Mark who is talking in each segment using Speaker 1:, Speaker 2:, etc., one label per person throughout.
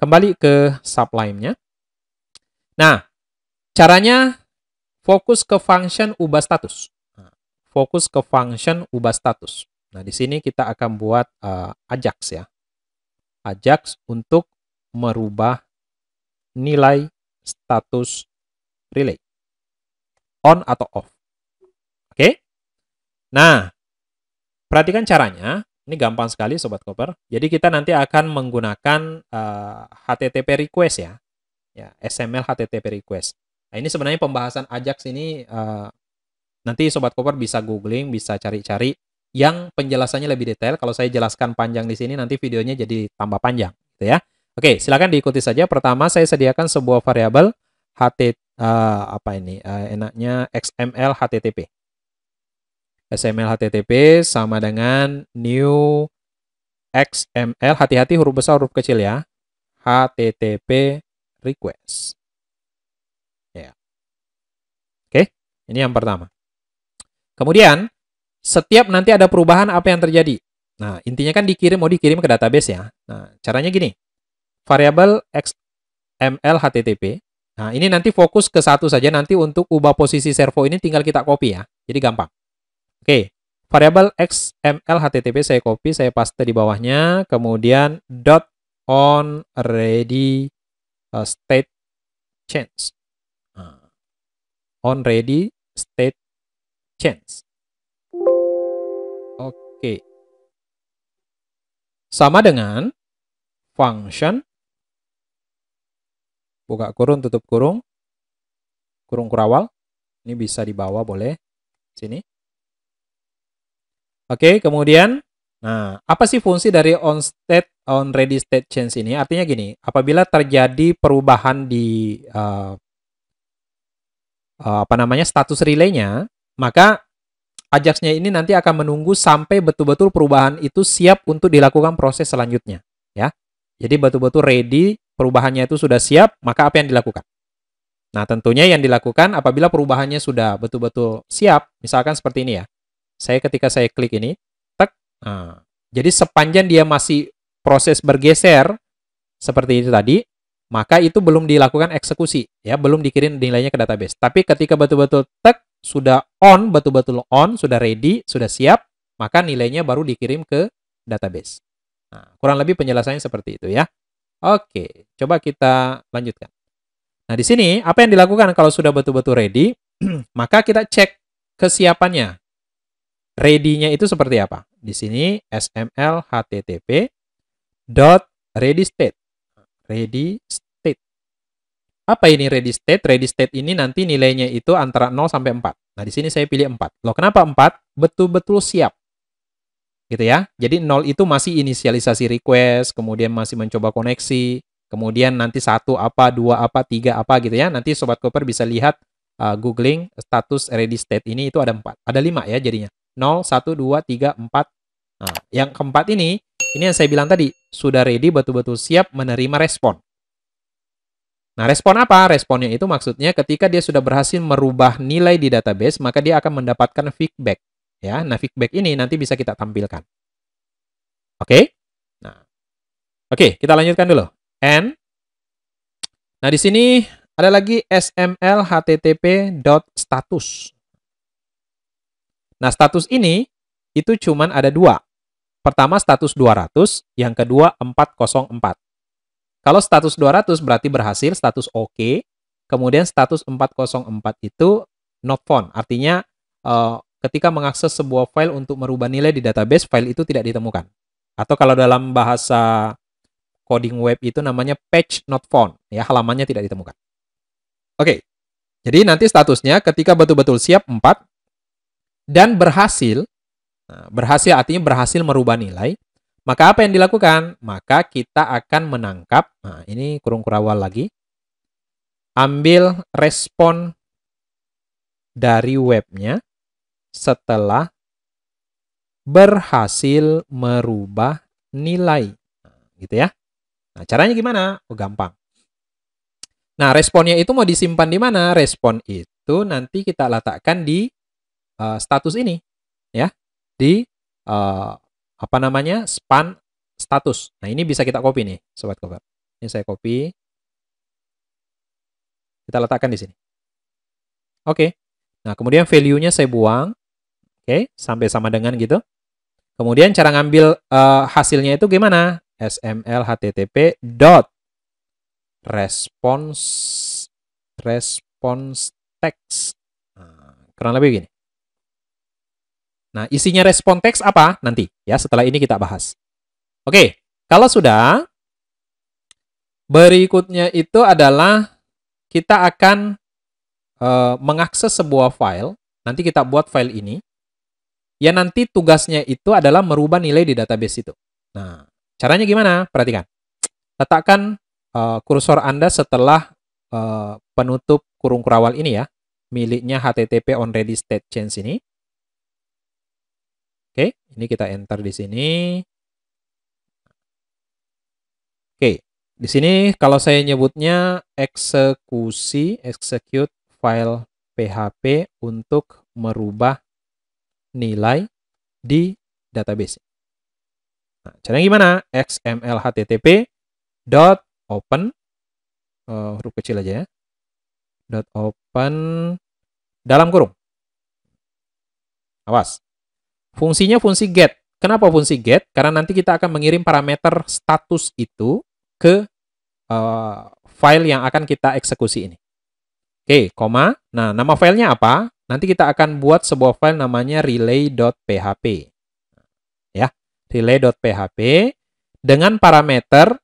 Speaker 1: Kembali ke sublime-nya. Nah, caranya fokus ke function ubah status. Fokus ke function ubah status. Nah, di sini kita akan buat uh, Ajax ya. Ajax untuk merubah nilai status relay. On atau off. Oke? Okay? Nah, perhatikan caranya. Ini gampang sekali sobat koper. Jadi kita nanti akan menggunakan uh, eh, HTTP request ya. Ya, SML HTTP request. Nah, ini sebenarnya pembahasan Ajax ini uh, nanti sobat koper bisa googling, bisa cari-cari yang penjelasannya lebih detail. Kalau saya jelaskan panjang di sini nanti videonya jadi tambah panjang, gitu ya. Oke, silakan diikuti saja. Pertama saya sediakan sebuah variabel HTTP uh, eh, apa ini? Uh, enaknya XML HTTP. XML HTTP sama dengan new XML, hati-hati huruf besar, huruf kecil ya, HTTP request. Ya. Oke, ini yang pertama. Kemudian, setiap nanti ada perubahan apa yang terjadi. Nah, intinya kan dikirim, mau dikirim ke database ya. Nah, caranya gini. Variabel XML HTTP. Nah, ini nanti fokus ke satu saja. Nanti untuk ubah posisi servo ini tinggal kita copy ya. Jadi gampang. Oke, variabel xml http saya copy, saya paste di bawahnya, kemudian dot on ready uh, state change. Nah, on ready state change. Oke. Sama dengan function buka kurung tutup kurung kurung kurawal. Ini bisa dibawa boleh sini. Oke, okay, kemudian nah, apa sih fungsi dari on state on ready state change ini? Artinya gini, apabila terjadi perubahan di uh, uh, apa namanya status relaynya, maka Ajaxnya ini nanti akan menunggu sampai betul-betul perubahan itu siap untuk dilakukan proses selanjutnya, ya. Jadi betul-betul ready, perubahannya itu sudah siap, maka apa yang dilakukan? Nah, tentunya yang dilakukan apabila perubahannya sudah betul-betul siap, misalkan seperti ini ya. Saya ketika saya klik ini, tek. Nah, jadi sepanjang dia masih proses bergeser seperti itu tadi, maka itu belum dilakukan eksekusi, ya, belum dikirim nilainya ke database. Tapi ketika betul-betul tek sudah on, betul-betul on, sudah ready, sudah siap, maka nilainya baru dikirim ke database. Nah, kurang lebih penjelasannya seperti itu ya. Oke, coba kita lanjutkan. Nah, di sini apa yang dilakukan kalau sudah betul-betul ready? maka kita cek kesiapannya ready-nya itu seperti apa? Di sini sml http dot ready state. Ready state. Apa ini ready state? Ready state ini nanti nilainya itu antara 0 sampai 4. Nah, di sini saya pilih 4. Loh, kenapa 4? Betul-betul siap. Gitu ya. Jadi 0 itu masih inisialisasi request, kemudian masih mencoba koneksi, kemudian nanti satu apa, dua apa, tiga apa gitu ya. Nanti sobat Koper bisa lihat uh, googling status ready state ini itu ada 4. Ada 5 ya jadinya. 0, 1, 2, 3, 4. Nah, yang keempat ini, ini yang saya bilang tadi, sudah ready betul-betul siap menerima respon. Nah, respon apa? Responnya itu maksudnya ketika dia sudah berhasil merubah nilai di database, maka dia akan mendapatkan feedback. Ya, nah feedback ini nanti bisa kita tampilkan. Oke? Okay? Nah. Oke, okay, kita lanjutkan dulu. And Nah, di sini ada lagi smlhttp.status. Nah, status ini itu cuman ada dua. Pertama status 200, yang kedua 404. Kalau status 200 berarti berhasil, status oke. Okay. Kemudian status 404 itu not found, artinya eh, ketika mengakses sebuah file untuk merubah nilai di database, file itu tidak ditemukan. Atau kalau dalam bahasa coding web itu namanya page not found, ya halamannya tidak ditemukan. Oke. Okay. Jadi nanti statusnya ketika betul-betul siap 4, dan berhasil, nah, berhasil artinya berhasil merubah nilai, maka apa yang dilakukan? Maka kita akan menangkap, nah ini kurung kurawal lagi, ambil respon dari webnya setelah berhasil merubah nilai, gitu ya. Nah caranya gimana? Oh gampang. Nah responnya itu mau disimpan di mana? Respon itu nanti kita letakkan di Eh, status ini ya di uh, apa namanya span status. Nah ini bisa kita copy nih sobat cover. Ini saya copy. Kita letakkan di sini. Oke. Okay. Nah kemudian value-nya saya buang. Oke okay. sampai sama dengan gitu. Kemudian cara ngambil uh, hasilnya itu gimana? sml http dot response response text nah, kurang lebih gini Nah, isinya respon teks apa nanti ya setelah ini kita bahas. Oke, kalau sudah berikutnya itu adalah kita akan uh, mengakses sebuah file. Nanti kita buat file ini. Ya nanti tugasnya itu adalah merubah nilai di database itu. Nah, caranya gimana? Perhatikan. Letakkan uh, kursor Anda setelah uh, penutup kurung kurawal ini ya, miliknya http on ready state change ini Oke, ini kita enter di sini. Oke, di sini kalau saya nyebutnya eksekusi, execute file PHP untuk merubah nilai di database. Nah, caranya gimana? XML HTTP dot open uh, huruf kecil aja ya. dot open dalam kurung. Awas, Fungsinya fungsi get. Kenapa fungsi get? Karena nanti kita akan mengirim parameter status itu ke uh, file yang akan kita eksekusi ini. Oke, koma. Nah, nama filenya apa? Nanti kita akan buat sebuah file namanya relay.php. Ya, relay.php dengan parameter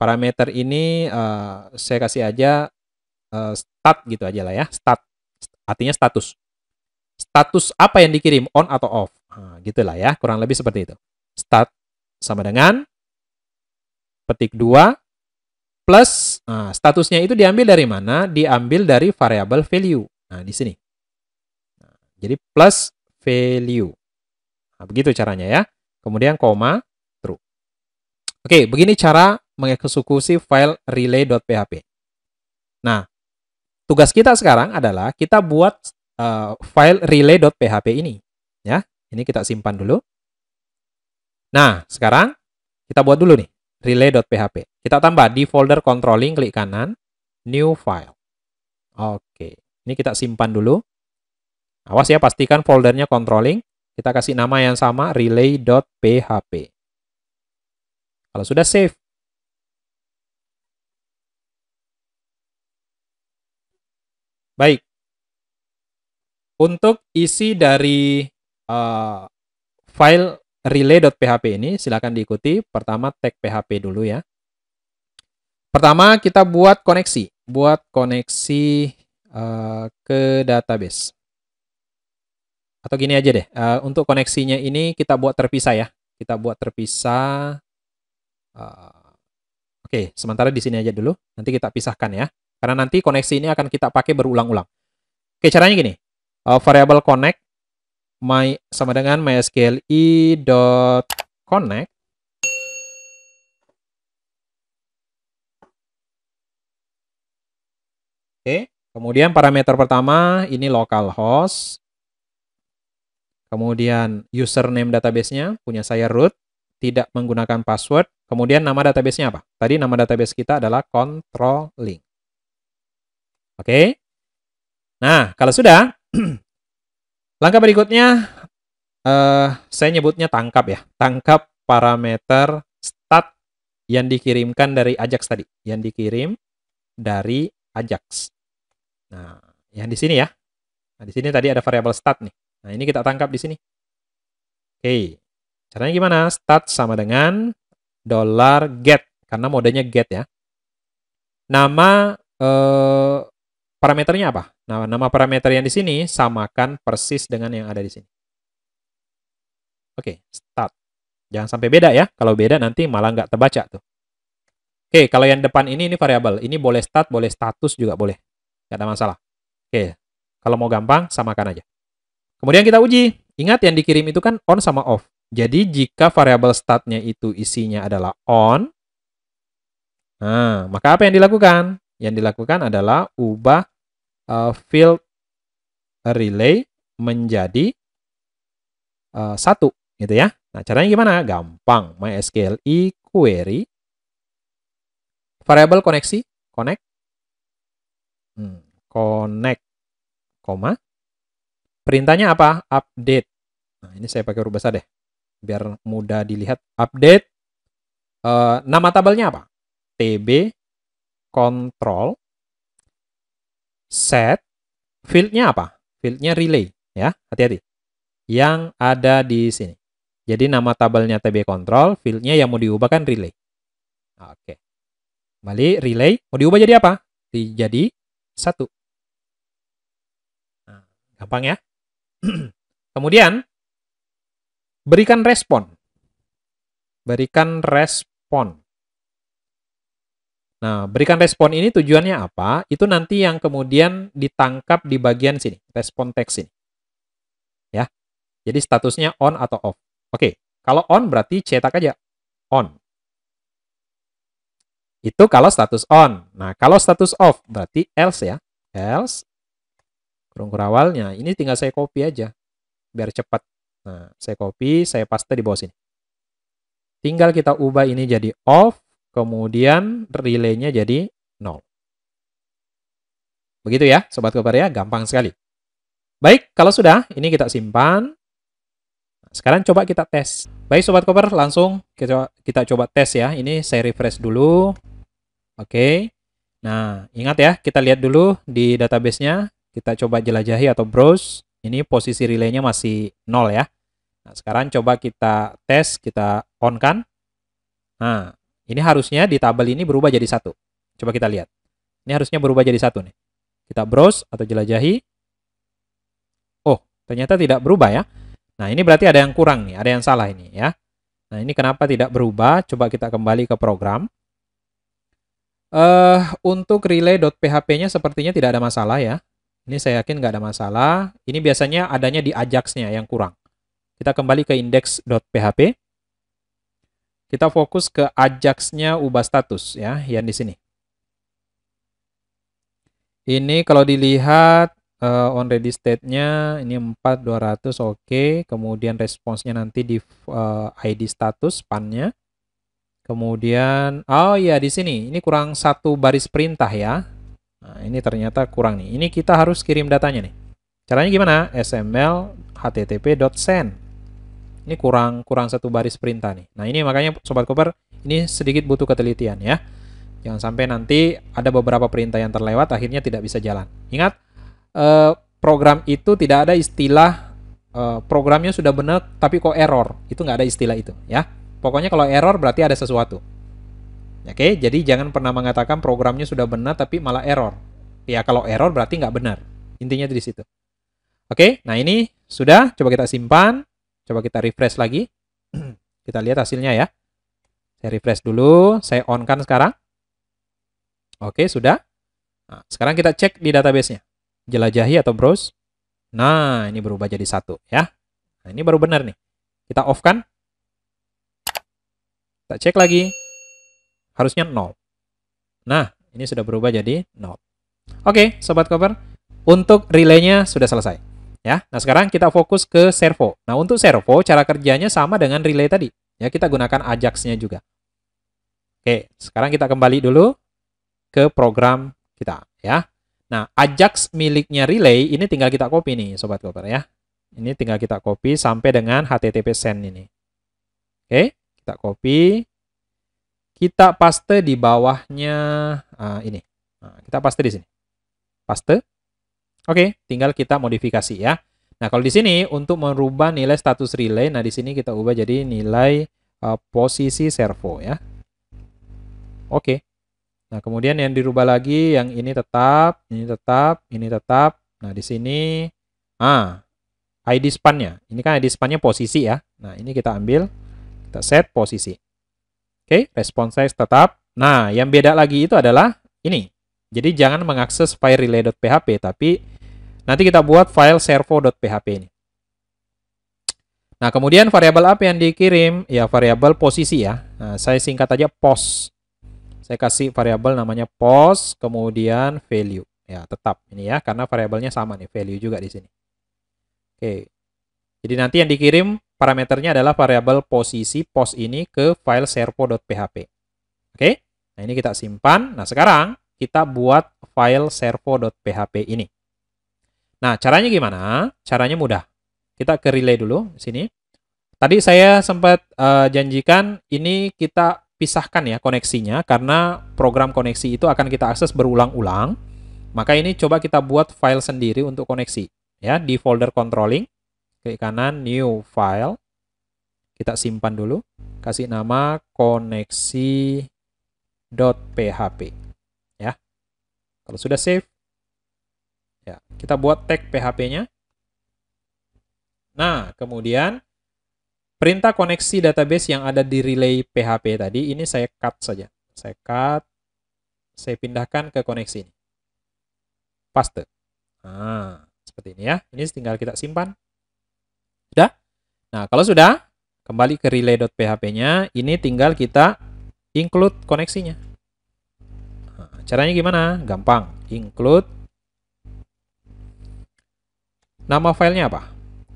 Speaker 1: parameter ini uh, saya kasih aja uh, stat gitu aja lah ya, stat. Artinya status status apa yang dikirim on atau off. Nah, gitulah ya, kurang lebih seperti itu. Start sama dengan petik 2 plus nah, statusnya itu diambil dari mana? Diambil dari variabel value. Nah, di sini. Nah, jadi plus value. Nah, begitu caranya ya. Kemudian koma true. Oke, begini cara mengeksekusi file relay.php. Nah, tugas kita sekarang adalah kita buat uh, file relay.php ini. Ya, ini kita simpan dulu. Nah, sekarang kita buat dulu nih relay.php. Kita tambah di folder controlling, klik kanan, new file. Oke, ini kita simpan dulu. Awas ya, pastikan foldernya controlling. Kita kasih nama yang sama, relay.php. Kalau sudah save, Baik, untuk isi dari uh, file relay.php ini, silahkan diikuti. Pertama, tag PHP dulu ya. Pertama, kita buat koneksi. Buat koneksi uh, ke database. Atau gini aja deh, uh, untuk koneksinya ini kita buat terpisah ya. Kita buat terpisah. Uh, Oke, okay, sementara di sini aja dulu. Nanti kita pisahkan ya. Karena nanti koneksi ini akan kita pakai berulang-ulang. Oke, caranya gini uh, variable connect my sama dengan mysql i dot connect Oke, kemudian parameter pertama ini local host Kemudian username databasenya punya saya root, tidak menggunakan password. Kemudian nama databasenya apa? Tadi nama database kita adalah control link. Oke. Nah, kalau sudah Langkah berikutnya, uh, saya nyebutnya tangkap ya. Tangkap parameter stat yang dikirimkan dari Ajax tadi. Yang dikirim dari Ajax. Nah, yang di sini ya. Nah, di sini tadi ada variabel stat nih. Nah, ini kita tangkap di sini. Oke. Caranya gimana? Stat sama dengan dollar $get. Karena modenya get ya. Nama eh, Parameternya apa? Nah, nama parameter yang di sini samakan persis dengan yang ada di sini. Oke, start. Jangan sampai beda ya. Kalau beda nanti malah nggak terbaca tuh. Oke, kalau yang depan ini ini variabel. Ini boleh start, boleh status juga boleh. Gak ada masalah. Oke, kalau mau gampang samakan aja. Kemudian kita uji. Ingat yang dikirim itu kan on sama off. Jadi jika variabel startnya itu isinya adalah on, nah, maka apa yang dilakukan? Yang dilakukan adalah ubah uh, field relay menjadi uh, satu, gitu ya. Nah, caranya gimana? Gampang. MySQL e query variable koneksi connect hmm, connect koma perintahnya apa update nah ini saya pakai huruf besar deh biar mudah dilihat update uh, nama tabelnya apa tb control set fieldnya apa? Fieldnya relay ya, hati-hati. Yang ada di sini. Jadi nama tabelnya TB control, fieldnya yang mau diubah kan relay. Oke. Kembali relay mau diubah jadi apa? Jadi satu. Nah, gampang ya. Kemudian berikan respon. Berikan respon. Nah, berikan respon ini tujuannya apa? Itu nanti yang kemudian ditangkap di bagian sini, respon teks ini. Ya. Jadi statusnya on atau off. Oke, kalau on berarti cetak aja on. Itu kalau status on. Nah, kalau status off berarti else ya. Else kurung kurawalnya. Ini tinggal saya copy aja biar cepat. Nah, saya copy, saya paste di bawah sini. Tinggal kita ubah ini jadi off Kemudian relaynya jadi 0. Begitu ya, Sobat ya, gampang sekali. Baik, kalau sudah, ini kita simpan. Nah, sekarang coba kita tes. Baik Sobat Koper, langsung kita, kita coba tes ya. Ini saya refresh dulu. Oke. Nah, ingat ya, kita lihat dulu di databasenya. Kita coba jelajahi atau browse. Ini posisi relaynya masih 0 ya. Nah, sekarang coba kita tes, kita on kan. Nah, ini harusnya di tabel ini berubah jadi satu. Coba kita lihat. Ini harusnya berubah jadi satu nih. Kita browse atau jelajahi. Oh, ternyata tidak berubah ya. Nah, ini berarti ada yang kurang nih, ada yang salah ini ya. Nah, ini kenapa tidak berubah? Coba kita kembali ke program. Uh, untuk relay.php-nya sepertinya tidak ada masalah ya. Ini saya yakin nggak ada masalah. Ini biasanya adanya di Ajax-nya yang kurang. Kita kembali ke index.php. Kita fokus ke ajaxnya ubah status ya, yang di sini. Ini kalau dilihat uh, on ready state-nya ini 4200 oke, okay. kemudian responsnya nanti di uh, eh, ID status pan nya. Kemudian oh ya di sini ini kurang satu baris perintah ya. Nah, ini ternyata kurang nih. Ini kita harus kirim datanya nih. Caranya gimana? sml http.send ini kurang kurang satu baris perintah nih. Nah ini makanya sobat koper ini sedikit butuh ketelitian ya. Jangan sampai nanti ada beberapa perintah yang terlewat akhirnya tidak bisa jalan. Ingat eh, program itu tidak ada istilah eh, programnya sudah benar tapi kok error itu nggak ada istilah itu ya. Pokoknya kalau error berarti ada sesuatu. Oke, jadi jangan pernah mengatakan programnya sudah benar tapi malah error. Ya kalau error berarti nggak benar. Intinya di situ. Oke, nah ini sudah coba kita simpan. Coba kita refresh lagi. kita lihat hasilnya ya. Saya refresh dulu, saya on kan sekarang. Oke, sudah. Nah, sekarang kita cek di databasenya. Jelajahi atau browse. Nah, ini berubah jadi satu ya. Nah, ini baru benar nih. Kita off kan. Kita cek lagi. Harusnya 0. Nah, ini sudah berubah jadi 0. Oke, sobat cover, untuk relaynya sudah selesai ya. Nah, sekarang kita fokus ke servo. Nah, untuk servo cara kerjanya sama dengan relay tadi. Ya, kita gunakan Ajax-nya juga. Oke, sekarang kita kembali dulu ke program kita, ya. Nah, Ajax miliknya relay ini tinggal kita copy nih, sobat koper ya. Ini tinggal kita copy sampai dengan http send ini. Oke, kita copy. Kita paste di bawahnya uh, ini. Nah, kita paste di sini. Paste Oke, tinggal kita modifikasi ya. Nah, kalau di sini untuk merubah nilai status relay, nah di sini kita ubah jadi nilai uh, posisi servo ya. Oke. Nah, kemudian yang dirubah lagi yang ini tetap, ini tetap, ini tetap. Nah, di sini ah ID span-nya. Ini kan ID span-nya posisi ya. Nah, ini kita ambil, kita set posisi. Oke, response size tetap. Nah, yang beda lagi itu adalah ini. Jadi jangan mengakses file relay.php, tapi nanti kita buat file servo.php ini. Nah, kemudian variabel apa yang dikirim? Ya, variabel posisi ya. Nah, saya singkat aja pos. Saya kasih variabel namanya pos, kemudian value. Ya, tetap ini ya, karena variabelnya sama nih, value juga di sini. Oke. Jadi nanti yang dikirim parameternya adalah variabel posisi pos ini ke file servo.php. Oke. Nah, ini kita simpan. Nah, sekarang kita buat file servo.php ini. Nah, caranya gimana? Caranya mudah. Kita ke relay dulu sini. Tadi saya sempat uh, janjikan ini kita pisahkan ya koneksinya karena program koneksi itu akan kita akses berulang-ulang. Maka ini coba kita buat file sendiri untuk koneksi ya di folder controlling klik kanan new file. Kita simpan dulu, kasih nama koneksi.php. Kalau sudah save, ya kita buat tag PHP-nya. Nah, kemudian perintah koneksi database yang ada di relay PHP tadi, ini saya cut saja. Saya cut, saya pindahkan ke koneksi ini. Paste. Nah, seperti ini ya. Ini tinggal kita simpan. Sudah? Nah, kalau sudah, kembali ke relay.php-nya. Ini tinggal kita include koneksinya. Caranya gimana? Gampang. Include nama filenya apa?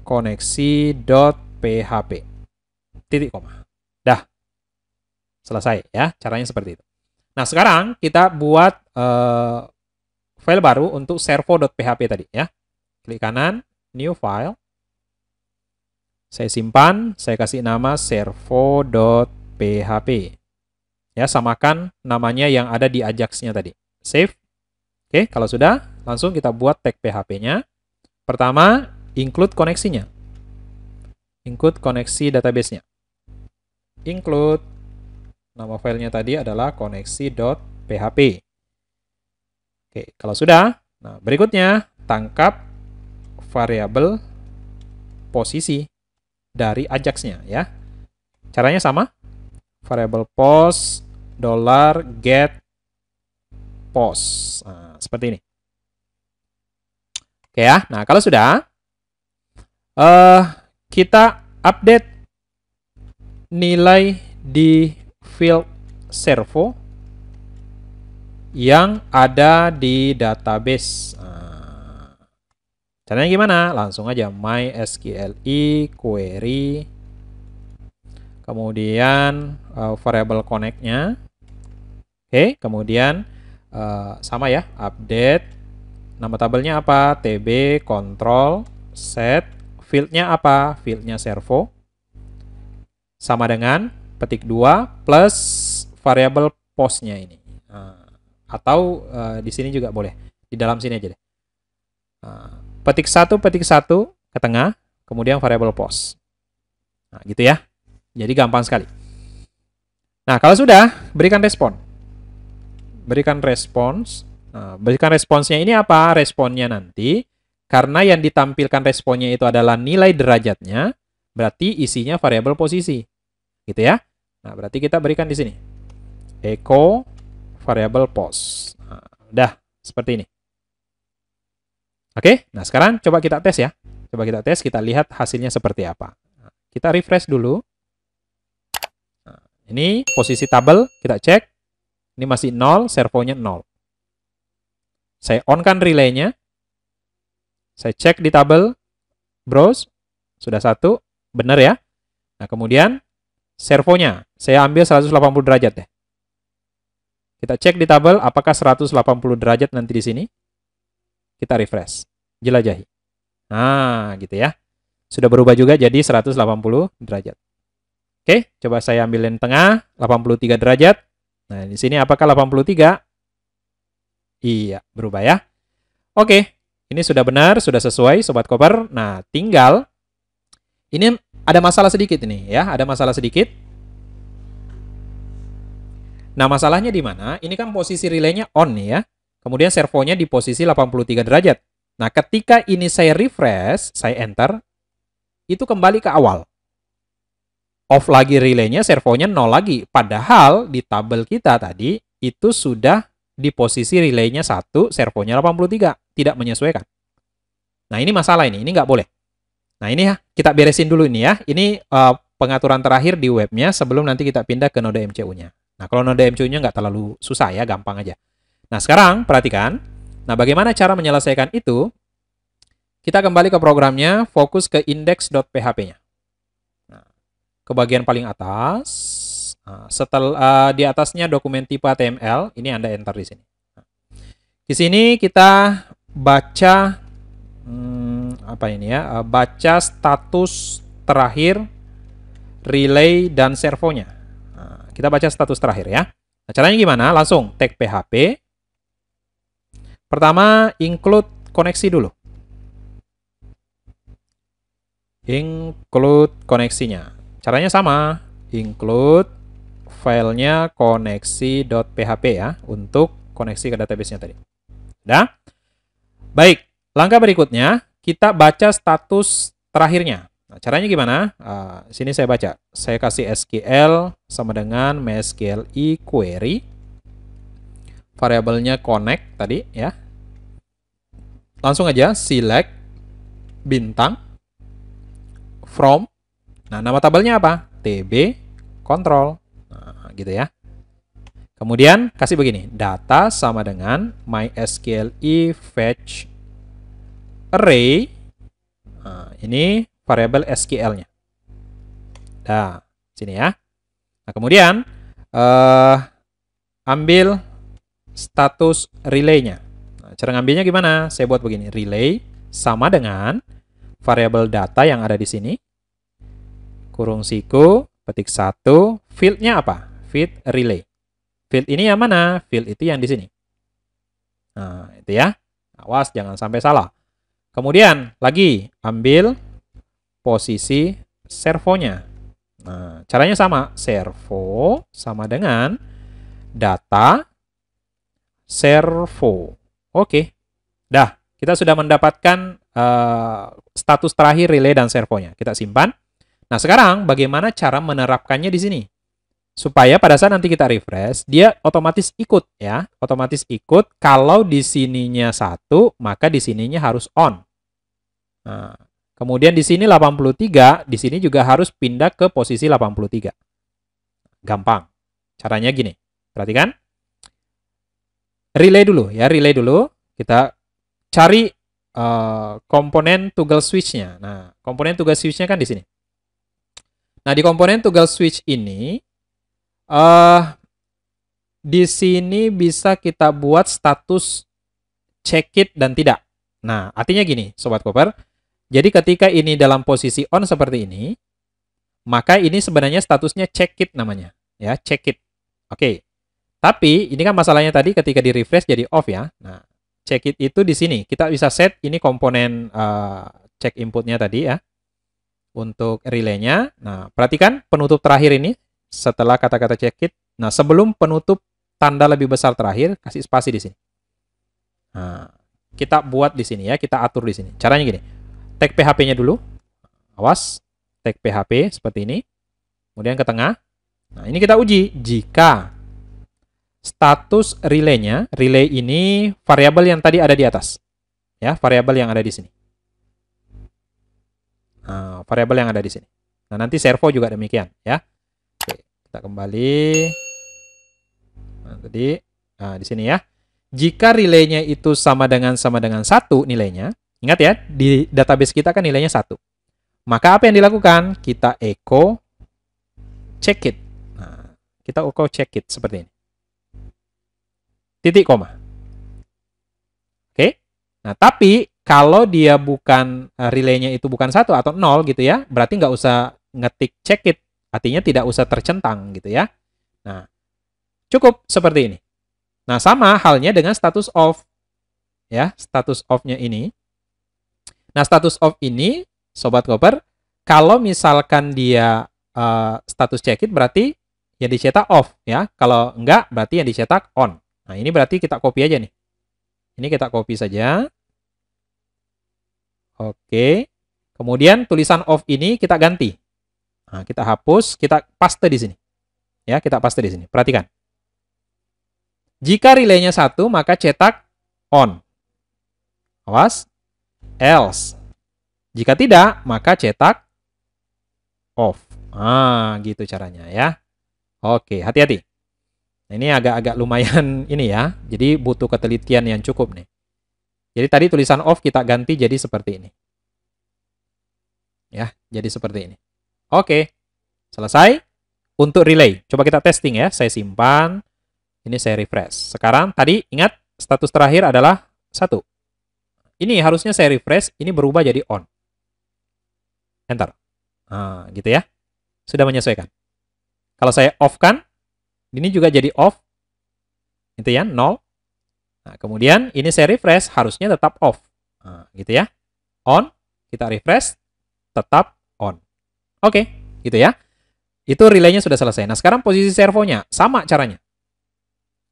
Speaker 1: koneksi.php. Titik koma. Dah. Selesai ya, caranya seperti itu. Nah, sekarang kita buat uh, file baru untuk servo.php tadi ya. Klik kanan, new file. Saya simpan, saya kasih nama servo.php. Ya, samakan namanya yang ada di Ajaxnya tadi. Save. Oke, kalau sudah, langsung kita buat tag PHP-nya. Pertama, include koneksinya. Include koneksi database-nya. Include nama filenya tadi adalah koneksi.php. Oke, kalau sudah, nah berikutnya tangkap variabel posisi dari Ajaxnya ya. Caranya sama, variable post dollar get post nah, seperti ini oke ya nah kalau sudah uh, kita update nilai di field servo yang ada di database nah, caranya gimana langsung aja My mysqli query kemudian uh, variable connect-nya. Oke, okay, kemudian uh, sama ya, update. Nama tabelnya apa? TB control set. Fieldnya apa? Fieldnya servo. Sama dengan petik 2 plus variable posnya ini. Uh, atau uh, di sini juga boleh. Di dalam sini aja deh. Uh, petik satu petik satu ke tengah, kemudian variable post. Nah, gitu ya. Jadi gampang sekali. Nah, kalau sudah, berikan respon. Berikan respons. Nah, berikan responsnya ini apa? Responnya nanti. Karena yang ditampilkan responnya itu adalah nilai derajatnya, berarti isinya variabel posisi. Gitu ya. Nah, berarti kita berikan di sini. Echo variabel pos. Nah, udah, seperti ini. Oke, nah sekarang coba kita tes ya. Coba kita tes, kita lihat hasilnya seperti apa. Kita refresh dulu. Ini posisi tabel, kita cek. Ini masih nol servonya nol Saya on kan relaynya. Saya cek di tabel, browse, sudah satu, benar ya. Nah, kemudian servonya, saya ambil 180 derajat deh. Kita cek di tabel apakah 180 derajat nanti di sini. Kita refresh, jelajahi. Nah, gitu ya. Sudah berubah juga jadi 180 derajat. Oke, coba saya ambilin tengah, 83 derajat. Nah, di sini apakah 83? Iya, berubah ya. Oke, ini sudah benar, sudah sesuai Sobat Koper. Nah, tinggal, ini ada masalah sedikit ini ya, ada masalah sedikit. Nah, masalahnya di mana? Ini kan posisi relaynya on nih ya. Kemudian servonya di posisi 83 derajat. Nah, ketika ini saya refresh, saya enter, itu kembali ke awal off lagi relaynya, servonya nol lagi. Padahal di tabel kita tadi itu sudah di posisi relaynya satu, servonya 83. Tidak menyesuaikan. Nah ini masalah ini, ini nggak boleh. Nah ini ya, kita beresin dulu ini ya. Ini uh, pengaturan terakhir di webnya sebelum nanti kita pindah ke node MCU-nya. Nah kalau node MCU-nya nggak terlalu susah ya, gampang aja. Nah sekarang perhatikan, nah bagaimana cara menyelesaikan itu? Kita kembali ke programnya, fokus ke index.php-nya ke bagian paling atas. Nah, setelah eh, uh, di atasnya dokumen tipe HTML, ini Anda enter di sini. di sini kita baca hmm, apa ini ya? Uh, baca status terakhir relay dan servonya. Nah, kita baca status terakhir ya. Nah, caranya gimana? Langsung tag PHP. Pertama, include koneksi dulu. Include koneksinya. Caranya sama, include filenya koneksi.php ya, untuk koneksi ke database-nya tadi. Dah? Baik, langkah berikutnya, kita baca status terakhirnya. Nah, caranya gimana? Uh, sini saya baca. Saya kasih SQL sama dengan MySQL query. Variabelnya connect tadi ya. Langsung aja select bintang from Nah, nama tabelnya apa? TB kontrol. Nah, gitu ya. Kemudian kasih begini, data sama dengan mysql e fetch array. Nah, ini variabel SQL-nya. Nah, sini ya. Nah, kemudian eh, ambil status relay-nya. Nah, cara ngambilnya gimana? Saya buat begini, relay sama dengan variabel data yang ada di sini kurung siku, petik satu, fieldnya apa? Field relay. Field ini yang mana? Field itu yang di sini. Nah, itu ya. Awas jangan sampai salah. Kemudian lagi ambil posisi servonya. Nah, caranya sama, servo sama dengan data servo. Oke. Dah, kita sudah mendapatkan uh, status terakhir relay dan servonya. Kita simpan. Nah, sekarang bagaimana cara menerapkannya di sini? Supaya pada saat nanti kita refresh, dia otomatis ikut ya. Otomatis ikut, kalau di sininya satu maka di sininya harus on. Nah, kemudian di sini 83, di sini juga harus pindah ke posisi 83. Gampang. Caranya gini, perhatikan. Relay dulu ya, relay dulu. Kita cari uh, komponen toggle switch-nya. Nah, komponen toggle switch-nya kan di sini. Nah, di komponen toggle switch ini uh, di sini bisa kita buat status check it dan tidak. Nah, artinya gini, sobat koper. Jadi ketika ini dalam posisi on seperti ini, maka ini sebenarnya statusnya check it namanya, ya, check it. Oke. Okay. Tapi ini kan masalahnya tadi ketika di refresh jadi off ya. Nah, check it itu di sini kita bisa set ini komponen uh, check inputnya tadi ya untuk relaynya. Nah, perhatikan penutup terakhir ini setelah kata-kata check it. Nah, sebelum penutup tanda lebih besar terakhir, kasih spasi di sini. Nah, kita buat di sini ya, kita atur di sini. Caranya gini. Tag PHP-nya dulu. Awas, tag PHP seperti ini. Kemudian ke tengah. Nah, ini kita uji jika status relaynya, relay ini variabel yang tadi ada di atas. Ya, variabel yang ada di sini uh, variabel yang ada di sini. Nah, nanti servo juga demikian ya. Oke, kita kembali. Nah, tadi nah, di sini ya. Jika relaynya itu sama dengan sama dengan satu nilainya, ingat ya di database kita kan nilainya satu. Maka apa yang dilakukan? Kita echo check it. Nah, kita echo check it seperti ini. Titik koma. Nah, tapi kalau dia bukan eh, relaynya itu bukan satu atau nol gitu ya, berarti nggak usah ngetik check it, artinya tidak usah tercentang gitu ya. Nah, cukup seperti ini. Nah, sama halnya dengan status off. Ya, status off-nya ini. Nah, status off ini, Sobat Koper, kalau misalkan dia uh, status check it, berarti yang dicetak off ya. Kalau enggak, berarti yang dicetak on. Nah, ini berarti kita copy aja nih. Ini kita copy saja. Oke. Kemudian tulisan off ini kita ganti. Nah, kita hapus, kita paste di sini. Ya, kita paste di sini. Perhatikan. Jika relaynya satu, maka cetak on. Awas. Else. Jika tidak, maka cetak off. Ah, gitu caranya ya. Oke, hati-hati. Nah, ini agak-agak lumayan ini ya. Jadi butuh ketelitian yang cukup nih. Jadi tadi tulisan off kita ganti jadi seperti ini. Ya, jadi seperti ini. Oke, selesai. Untuk relay, coba kita testing ya. Saya simpan, ini saya refresh. Sekarang tadi ingat status terakhir adalah satu. Ini harusnya saya refresh, ini berubah jadi on. Enter. Nah, gitu ya. Sudah menyesuaikan. Kalau saya off kan, ini juga jadi off. Itu ya, nol. Nah, kemudian ini saya refresh, harusnya tetap off. Nah, gitu ya. On, kita refresh, tetap on. Oke, gitu ya. Itu relaynya sudah selesai. Nah, sekarang posisi servonya, sama caranya.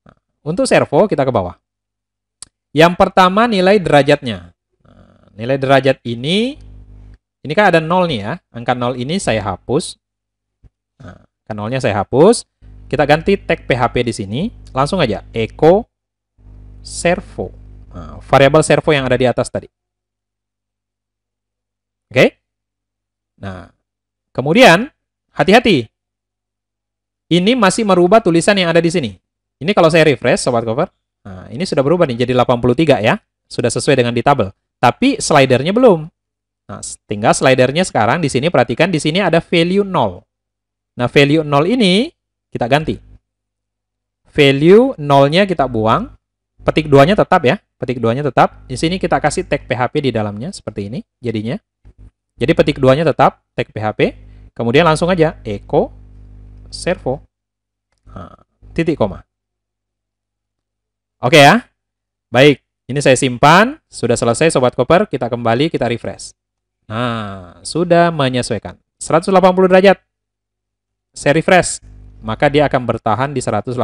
Speaker 1: Nah, untuk servo, kita ke bawah. Yang pertama nilai derajatnya. Nah, nilai derajat ini, ini kan ada nol nih ya. Angka nol ini saya hapus. Nah, kan nolnya saya hapus. Kita ganti tag PHP di sini. Langsung aja, echo servo. Nah, variabel servo yang ada di atas tadi. Oke? Okay? Nah, kemudian hati-hati. Ini masih merubah tulisan yang ada di sini. Ini kalau saya refresh, sobat cover. Nah, ini sudah berubah nih jadi 83 ya. Sudah sesuai dengan di tabel. Tapi slidernya belum. Nah, tinggal slidernya sekarang di sini perhatikan di sini ada value 0. Nah, value 0 ini kita ganti. Value 0-nya kita buang, petik duanya tetap ya, petik duanya tetap. Di sini kita kasih tag PHP di dalamnya seperti ini jadinya. Jadi petik duanya tetap tag PHP, kemudian langsung aja echo servo titik koma. Oke ya. Baik, ini saya simpan, sudah selesai sobat koper, kita kembali kita refresh. Nah, sudah menyesuaikan 180 derajat. Saya refresh, maka dia akan bertahan di 180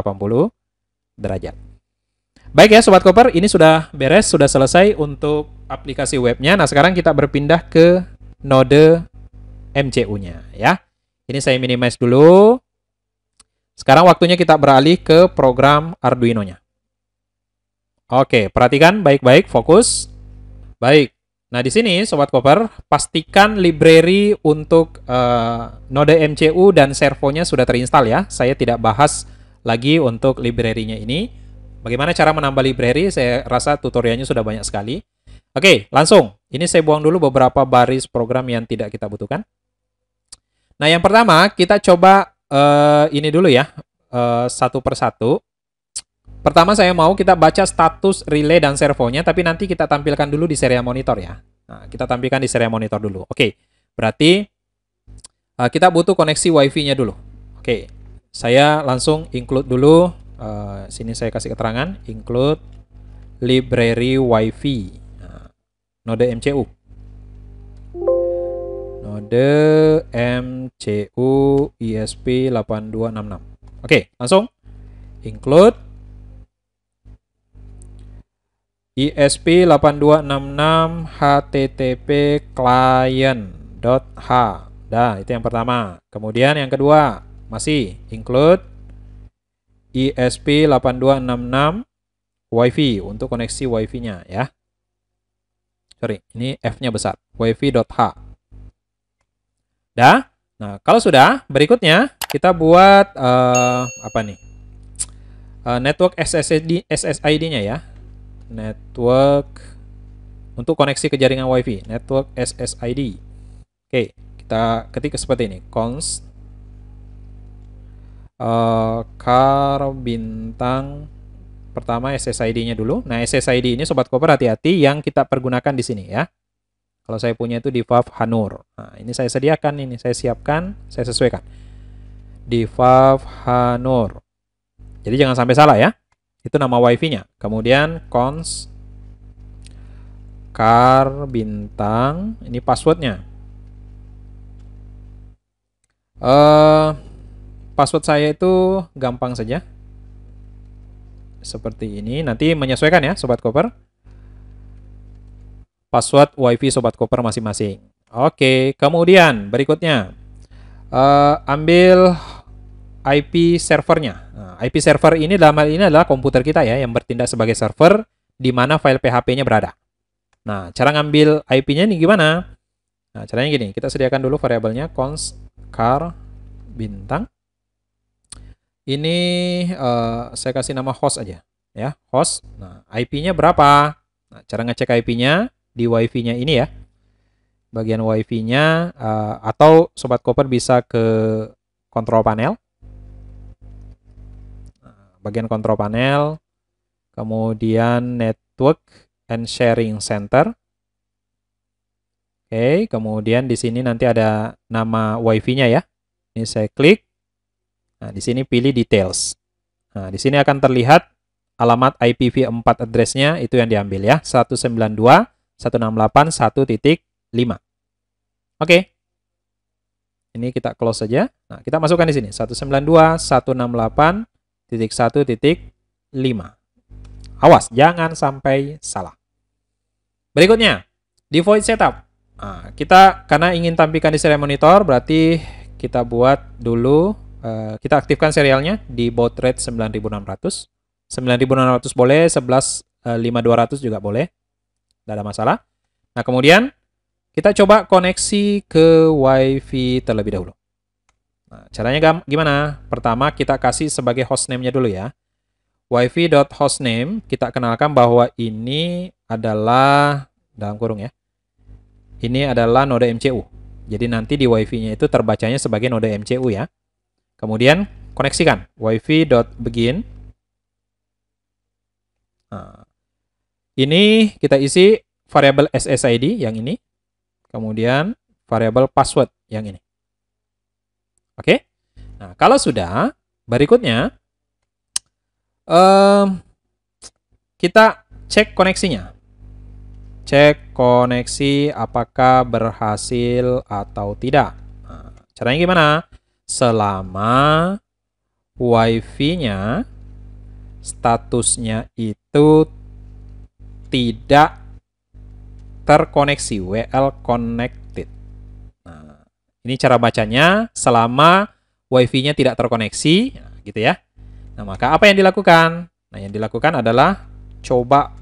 Speaker 1: derajat. Baik ya Sobat Koper, ini sudah beres, sudah selesai untuk aplikasi webnya. Nah sekarang kita berpindah ke node MCU-nya ya. Ini saya minimize dulu. Sekarang waktunya kita beralih ke program Arduino-nya. Oke, perhatikan baik-baik, fokus. Baik. Nah, di sini sobat koper, pastikan library untuk uh, node MCU dan servonya sudah terinstall ya. Saya tidak bahas lagi untuk library-nya ini. Bagaimana cara menambah library? Saya rasa tutorialnya sudah banyak sekali. Oke, langsung. Ini saya buang dulu beberapa baris program yang tidak kita butuhkan. Nah, yang pertama kita coba uh, ini dulu ya, uh, satu persatu. Pertama saya mau kita baca status relay dan servonya, tapi nanti kita tampilkan dulu di serial monitor ya. Nah, kita tampilkan di serial monitor dulu. Oke, berarti uh, kita butuh koneksi WiFi-nya dulu. Oke, saya langsung include dulu uh, sini saya kasih keterangan include library wifi nah, node MCU node MCU ISP8266 oke langsung include ISP8266 http client.h. Dah, itu yang pertama. Kemudian yang kedua, masih include ISP8266 WiFi untuk koneksi WiFi-nya ya. Sorry, ini F-nya besar. WiFi.h. Dah. Nah, kalau sudah, berikutnya kita buat uh, apa nih? Uh, network SSID SSID-nya ya. Network untuk koneksi ke jaringan WiFi, network SSID. Oke, kita ketik seperti ini, const Eh, kar car bintang pertama SSID-nya dulu. Nah, SSID ini sobat koper hati-hati yang kita pergunakan di sini ya. Kalau saya punya itu divav Hanur. Nah, ini saya sediakan ini, saya siapkan, saya sesuaikan. Divav Hanur. Jadi jangan sampai salah ya. Itu nama wifi-nya. Kemudian cons car bintang ini passwordnya. Eh uh, Password saya itu gampang saja. Seperti ini. Nanti menyesuaikan ya Sobat Koper. Password WiFi Sobat Koper masing-masing. Oke, kemudian berikutnya. Uh, ambil IP servernya. Nah, IP server ini dalam hal ini adalah komputer kita ya yang bertindak sebagai server di mana file PHP-nya berada. Nah, cara ngambil IP-nya ini gimana? Nah, caranya gini, kita sediakan dulu variabelnya const car bintang ini uh, saya kasih nama host aja, ya host. Nah, IP-nya berapa? Nah, cara ngecek IP-nya di WiFi-nya ini ya, bagian WiFi-nya uh, eh, atau sobat koper bisa ke kontrol panel, nah, bagian kontrol panel, kemudian network and sharing center. Oke, okay, kemudian di sini nanti ada nama WiFi-nya ya. Ini saya klik. Nah, di sini pilih details. Nah, di sini akan terlihat alamat IPv4 address-nya itu yang diambil ya, 192.168.1.5. Oke. Ini kita close saja. Nah, kita masukkan di sini 192.168.1.5. Awas, jangan sampai salah. Berikutnya, di void setup. Nah, kita karena ingin tampilkan di serial monitor, berarti kita buat dulu Eh, kita aktifkan serialnya di baud rate 9600. 9600 boleh, 11 5200 eh, juga boleh. Tidak ada masalah. Nah, kemudian kita coba koneksi ke WiFi terlebih dahulu. Nah, caranya gimana? Pertama, kita kasih sebagai hostname-nya dulu ya. wifi.hostname, kita kenalkan bahwa ini adalah, dalam kurung ya, ini adalah node MCU. Jadi nanti di wifi-nya itu terbacanya sebagai node MCU ya. Kemudian koneksikan wifi.begin. Nah, ini kita isi variabel SSID yang ini. Kemudian variabel password yang ini. Oke. Nah, kalau sudah, berikutnya um, kita cek koneksinya. Cek koneksi apakah berhasil atau tidak. Nah, caranya gimana? selama wifi-nya statusnya itu tidak terkoneksi WL connected. Nah, ini cara bacanya selama wifi-nya tidak terkoneksi, nah, gitu ya. Nah, maka apa yang dilakukan? Nah, yang dilakukan adalah coba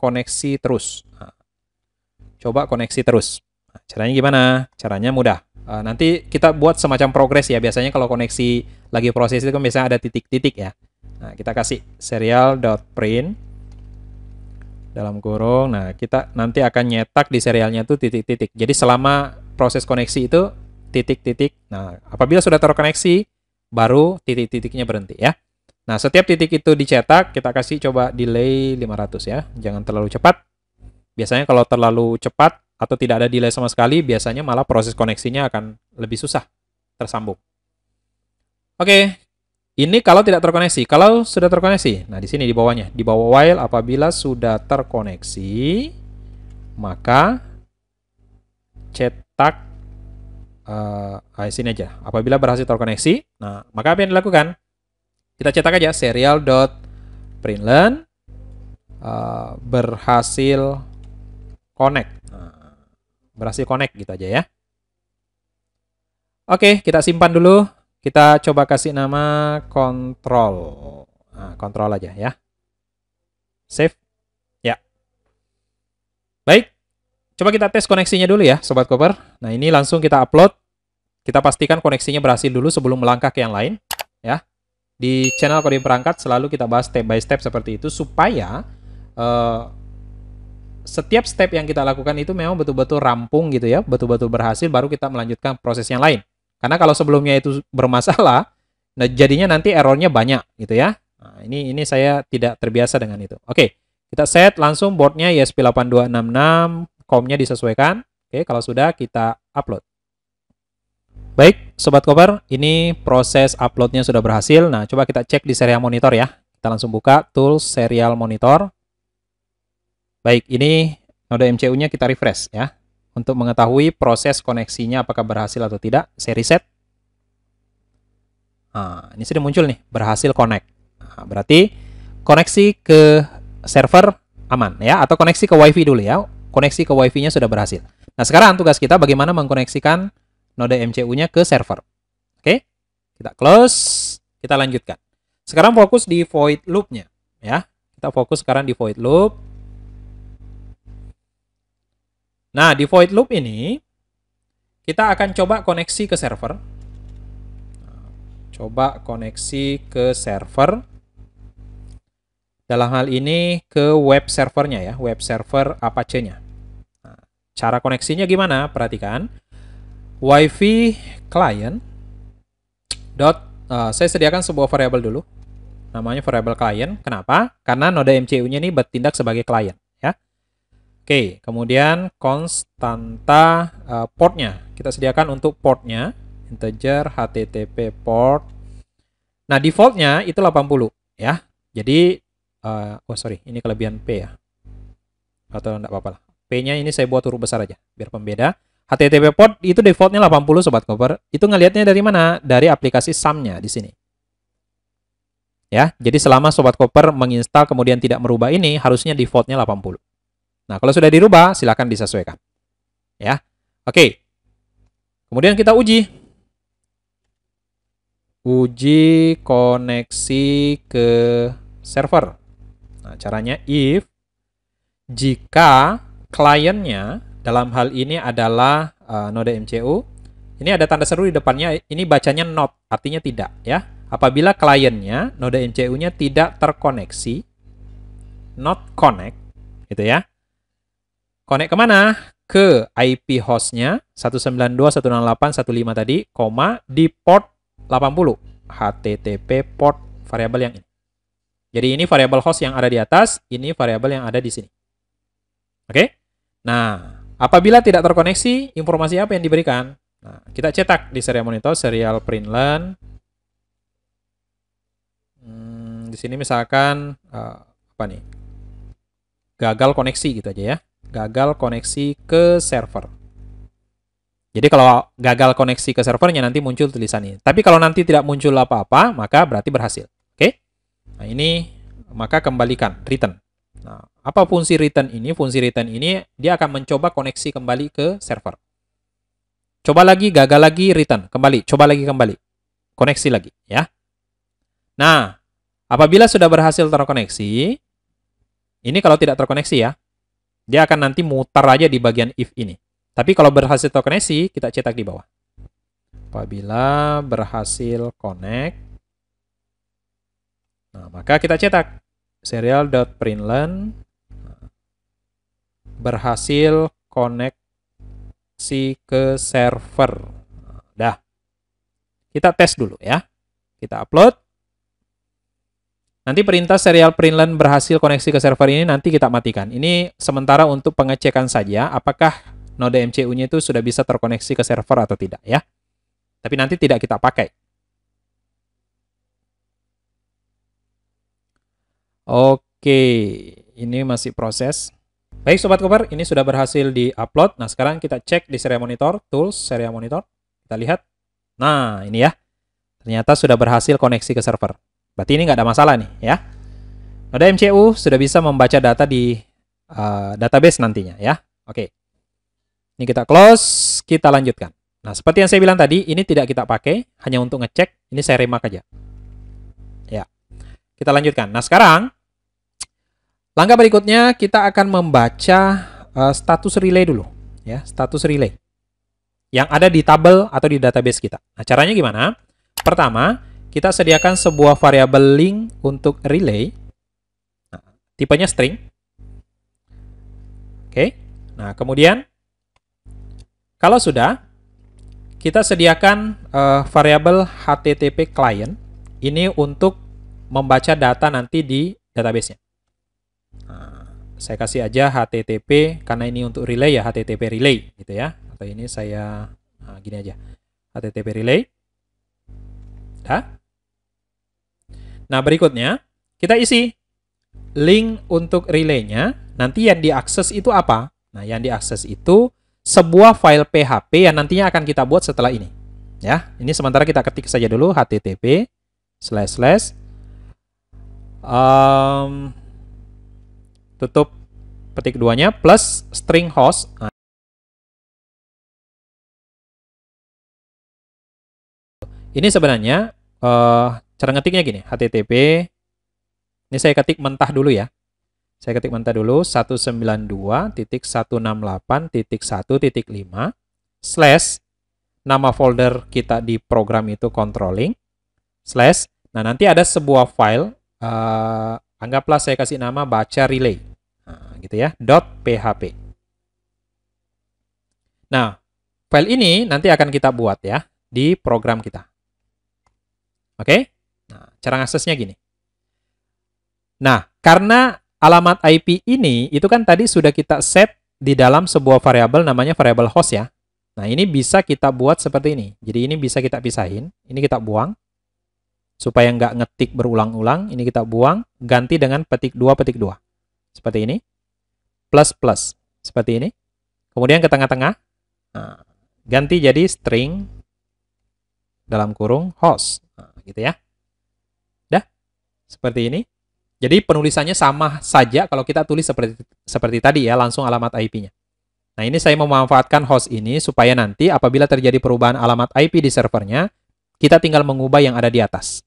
Speaker 1: koneksi terus. Nah, coba koneksi terus. Nah, caranya gimana? Caranya mudah. Uh, nanti kita buat semacam progres ya. Biasanya kalau koneksi lagi proses itu kan biasanya ada titik-titik ya. Nah, kita kasih serial dot print dalam kurung. Nah, kita nanti akan nyetak di serialnya itu titik-titik. Jadi selama proses koneksi itu titik-titik. Nah, apabila sudah terkoneksi baru titik-titiknya berhenti ya. Nah, setiap titik itu dicetak kita kasih coba delay 500 ya. Jangan terlalu cepat. Biasanya kalau terlalu cepat atau tidak ada delay sama sekali, biasanya malah proses koneksinya akan lebih susah tersambung. Oke, okay. ini kalau tidak terkoneksi. Kalau sudah terkoneksi, nah di sini di bawahnya, di bawah while apabila sudah terkoneksi, maka cetak uh, ah, sini aja. Apabila berhasil terkoneksi, nah maka apa yang dilakukan? Kita cetak aja serial serial.println uh, berhasil connect berhasil connect gitu aja ya. Oke, kita simpan dulu. Kita coba kasih nama kontrol. Nah, kontrol aja ya. Save. Ya. Baik. Coba kita tes koneksinya dulu ya, Sobat Koper. Nah, ini langsung kita upload. Kita pastikan koneksinya berhasil dulu sebelum melangkah ke yang lain. Ya. Di channel Kode Perangkat selalu kita bahas step by step seperti itu supaya uh, setiap step yang kita lakukan itu memang betul-betul rampung gitu ya, betul-betul berhasil baru kita melanjutkan proses yang lain. Karena kalau sebelumnya itu bermasalah, nah jadinya nanti errornya banyak gitu ya. Nah, ini ini saya tidak terbiasa dengan itu. Oke, kita set langsung boardnya ESP8266, COM-nya disesuaikan. Oke, kalau sudah kita upload. Baik, Sobat Koper, ini proses uploadnya sudah berhasil. Nah, coba kita cek di serial monitor ya. Kita langsung buka tools serial monitor. Baik, ini node MCU-nya kita refresh ya. Untuk mengetahui proses koneksinya apakah berhasil atau tidak, saya reset. Nah, ini sudah muncul nih, berhasil connect. Nah, berarti koneksi ke server aman ya, atau koneksi ke WiFi dulu ya. Koneksi ke WiFi-nya sudah berhasil. Nah, sekarang tugas kita bagaimana mengkoneksikan node MCU-nya ke server. Oke, kita close, kita lanjutkan. Sekarang fokus di void loop-nya ya. Kita fokus sekarang di void loop. Nah, di void loop ini kita akan coba koneksi ke server. Coba koneksi ke server. Dalam hal ini ke web servernya ya, web server Apache-nya. Nah, cara koneksinya gimana? Perhatikan. Wifi client dot uh, saya sediakan sebuah variabel dulu. Namanya variabel client. Kenapa? Karena node MCU-nya ini bertindak sebagai client. Oke, kemudian konstanta uh, eh, portnya kita sediakan untuk portnya integer http port. Nah defaultnya itu 80 ya. Jadi uh, oh sorry ini kelebihan p ya atau tidak apa-apa lah. P-nya ini saya buat huruf besar aja biar pembeda. HTTP port itu defaultnya 80 sobat cover. Itu ngelihatnya dari mana? Dari aplikasi SAM-nya di sini. Ya, jadi selama sobat koper menginstal kemudian tidak merubah ini harusnya defaultnya 80. Nah, kalau sudah dirubah, silakan disesuaikan. Ya. Oke. Kemudian kita uji. Uji koneksi ke server. Nah, caranya if jika kliennya dalam hal ini adalah uh, node MCU, ini ada tanda seru di depannya, ini bacanya not, artinya tidak ya. Apabila kliennya node MCU-nya tidak terkoneksi, not connect gitu ya connect kemana? Ke IP hostnya lima tadi, koma di port 80 HTTP port variabel yang ini. Jadi ini variabel host yang ada di atas, ini variabel yang ada di sini. Oke? Okay? Nah, apabila tidak terkoneksi, informasi apa yang diberikan? Nah, kita cetak di serial monitor serial println. Hmm, di sini misalkan uh, apa nih? Gagal koneksi gitu aja ya gagal koneksi ke server. Jadi kalau gagal koneksi ke servernya nanti muncul tulisan ini. Tapi kalau nanti tidak muncul apa-apa, maka berarti berhasil. Oke? Okay? Nah, ini maka kembalikan return. Nah, apa fungsi return ini? Fungsi return ini dia akan mencoba koneksi kembali ke server. Coba lagi, gagal lagi, return, kembali, coba lagi kembali. Koneksi lagi, ya. Nah, apabila sudah berhasil terkoneksi, ini kalau tidak terkoneksi ya, dia akan nanti mutar aja di bagian if ini. Tapi kalau berhasil terkoneksi kita cetak di bawah. Apabila berhasil connect, nah, maka kita cetak serial serial.println berhasil koneksi ke server. Nah, dah. Kita tes dulu ya. Kita upload. Nanti perintah serial println berhasil koneksi ke server ini nanti kita matikan. Ini sementara untuk pengecekan saja apakah node MCU-nya itu sudah bisa terkoneksi ke server atau tidak ya. Tapi nanti tidak kita pakai. Oke, ini masih proses. Baik Sobat Koper, ini sudah berhasil di-upload. Nah, sekarang kita cek di serial monitor, tools, serial monitor. Kita lihat. Nah, ini ya. Ternyata sudah berhasil koneksi ke server. Berarti ini nggak ada masalah nih ya. Noda MCU sudah bisa membaca data di uh, database nantinya ya. Oke. Ini kita close, kita lanjutkan. Nah, seperti yang saya bilang tadi, ini tidak kita pakai, hanya untuk ngecek. Ini saya remark aja. Ya. Kita lanjutkan. Nah, sekarang langkah berikutnya kita akan membaca uh, status relay dulu, ya, status relay yang ada di tabel atau di database kita. Nah, caranya gimana? Pertama, kita sediakan sebuah variabel link untuk relay. Nah, tipenya string. Oke. Nah, kemudian kalau sudah kita sediakan uh, variabel http client ini untuk membaca data nanti di databasenya. Nah, saya kasih aja http karena ini untuk relay ya http relay gitu ya. Atau ini saya nah, gini aja. http relay. Dah. Nah, berikutnya kita isi link untuk relaynya. Nanti yang diakses itu apa? Nah, yang diakses itu sebuah file PHP yang nantinya akan kita buat setelah ini. Ya, ini sementara kita ketik saja dulu http slash slash um, tutup petik duanya plus string host. Nah, ini sebenarnya uh, Cara ngetiknya gini, http ini saya ketik mentah dulu ya. Saya ketik mentah dulu 192.168.1.5 slash nama folder kita di program itu controlling slash nah nanti ada sebuah file uh, anggaplah saya kasih nama baca relay nah, gitu ya .php nah file ini nanti akan kita buat ya di program kita oke okay? Cara aksesnya gini. Nah, karena alamat IP ini itu kan tadi sudah kita set di dalam sebuah variabel namanya variabel host ya. Nah, ini bisa kita buat seperti ini. Jadi ini bisa kita pisahin, ini kita buang supaya nggak ngetik berulang-ulang, ini kita buang, ganti dengan petik 2, petik 2. Seperti ini. Plus, plus. Seperti ini. Kemudian ke tengah-tengah. Nah, ganti jadi string dalam kurung host. Nah, gitu ya seperti ini. Jadi penulisannya sama saja kalau kita tulis seperti seperti tadi ya, langsung alamat IP-nya. Nah, ini saya memanfaatkan host ini supaya nanti apabila terjadi perubahan alamat IP di servernya, kita tinggal mengubah yang ada di atas.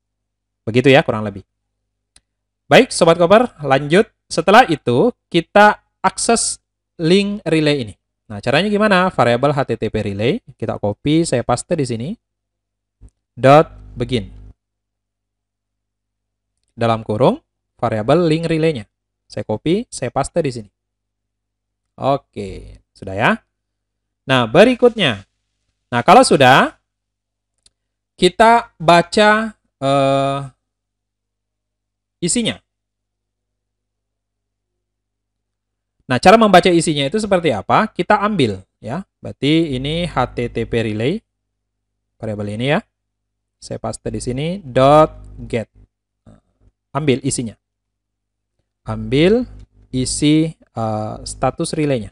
Speaker 1: Begitu ya, kurang lebih. Baik, Sobat Koper, lanjut. Setelah itu, kita akses link relay ini. Nah, caranya gimana? Variable HTTP relay, kita copy, saya paste di sini. Dot begin dalam kurung variabel link relaynya. Saya copy, saya paste di sini. Oke, sudah ya. Nah, berikutnya. Nah, kalau sudah, kita baca uh, isinya. Nah, cara membaca isinya itu seperti apa? Kita ambil, ya. Berarti ini HTTP relay Variable ini ya. Saya paste di sini dot .get ambil isinya. Ambil isi uh, status relaynya.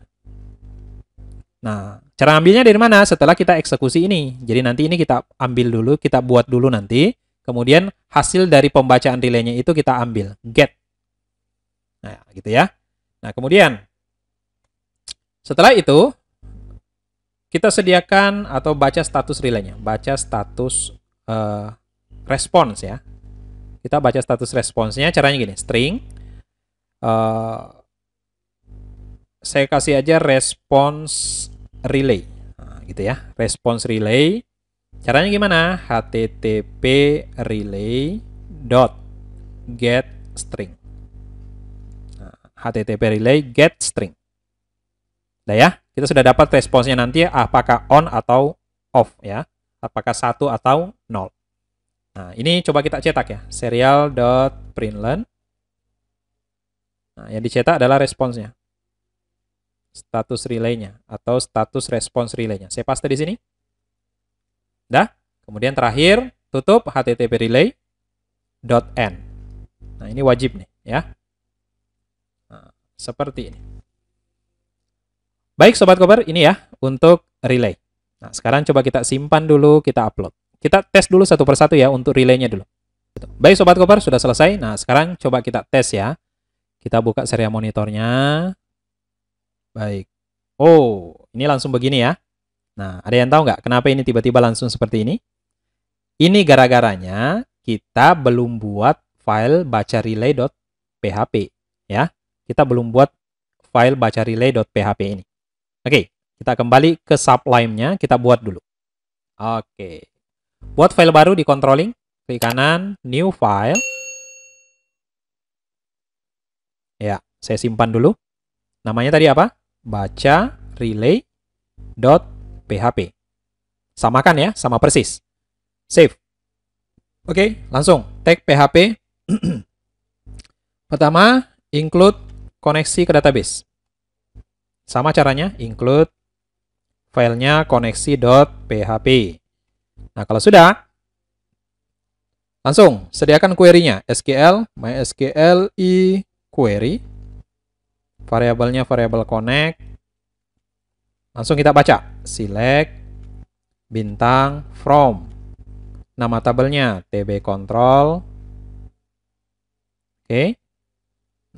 Speaker 1: Nah, cara ambilnya dari mana? Setelah kita eksekusi ini. Jadi nanti ini kita ambil dulu, kita buat dulu nanti. Kemudian hasil dari pembacaan relaynya itu kita ambil, get. Nah, gitu ya. Nah, kemudian setelah itu kita sediakan atau baca status relaynya, baca status uh, eh, response ya. Kita baca status responsnya, caranya gini, string. Uh, saya kasih aja response relay. Nah, gitu ya, response relay. Caranya gimana? http relay dot get string. Nah, http relay get string. Nah ya, kita sudah dapat responsnya nanti ya, apakah on atau off ya. Apakah satu atau nol. Nah, ini coba kita cetak ya, serial.println. Nah, yang dicetak adalah responsnya. Status relaynya atau status response relaynya. Saya paste di sini. Dah. Kemudian terakhir tutup http relay n Nah, ini wajib nih ya. Nah, seperti ini. Baik sobat koper, ini ya untuk relay. Nah, sekarang coba kita simpan dulu, kita upload. Kita tes dulu satu persatu ya untuk relaynya dulu. Baik Sobat Koper, sudah selesai. Nah, sekarang coba kita tes ya. Kita buka serial monitornya. Baik. Oh, ini langsung begini ya. Nah, ada yang tahu nggak kenapa ini tiba-tiba langsung seperti ini? Ini gara-garanya kita belum buat file baca relay.php ya. Kita belum buat file baca relay.php ini. Oke, kita kembali ke sublime-nya, kita buat dulu. Oke. Buat file baru di controlling, klik kanan, new file. Ya, saya simpan dulu. Namanya tadi apa? Baca relay.php. Samakan ya, sama persis. Save. Oke, langsung tag PHP. Pertama, include koneksi ke database. Sama caranya, include filenya koneksi.php. Nah, kalau sudah, langsung sediakan query-nya. SQL, MySQL i query. Variabelnya variabel connect. Langsung kita baca. Select bintang from. Nama tabelnya tb control. Oke. Okay.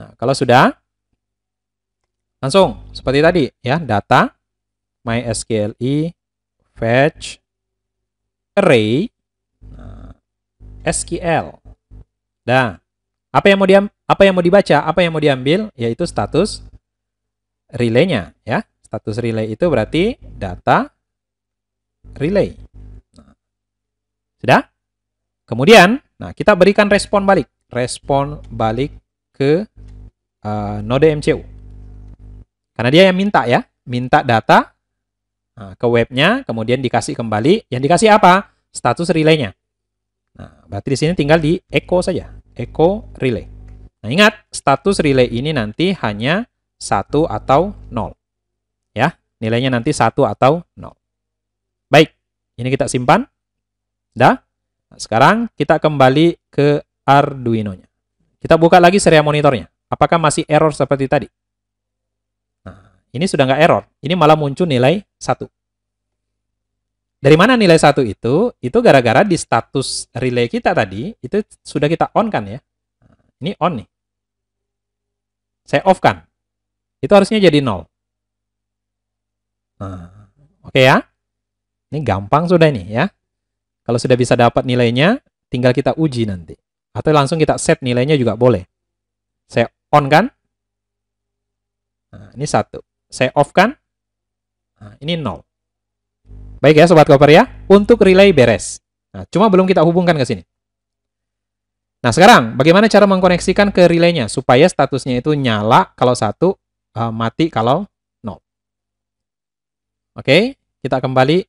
Speaker 1: Nah, kalau sudah, langsung seperti tadi ya, data MySQL i fetch array nah, SQL. Nah, apa yang mau diam apa yang mau dibaca, apa yang mau diambil yaitu status relaynya ya. Status relay itu berarti data relay. Nah, sudah? Kemudian, nah kita berikan respon balik, respon balik ke uh, node MCU. Karena dia yang minta ya, minta data nah, ke webnya, kemudian dikasih kembali. Yang dikasih apa? Status relaynya. Nah, berarti di sini tinggal di echo saja, echo relay. Nah, ingat status relay ini nanti hanya satu atau nol, ya. Nilainya nanti satu atau nol. Baik, ini kita simpan. Dah. Nah, sekarang kita kembali ke Arduino-nya. Kita buka lagi serial monitornya. Apakah masih error seperti tadi? Ini sudah nggak error. Ini malah muncul nilai satu. Dari mana nilai satu itu? Itu gara-gara di status relay kita tadi, itu sudah kita on kan ya. Ini on nih. Saya off kan. Itu harusnya jadi nol. Nah, Oke okay ya. Ini gampang sudah ini ya. Kalau sudah bisa dapat nilainya, tinggal kita uji nanti. Atau langsung kita set nilainya juga boleh. Saya on kan. Nah, ini satu. Saya off kan? Nah, ini nol. Baik ya Sobat Koper ya, untuk relay beres. Nah, cuma belum kita hubungkan ke sini. Nah sekarang, bagaimana cara mengkoneksikan ke relaynya supaya statusnya itu nyala kalau satu, uh, mati kalau nol. Oke, kita kembali.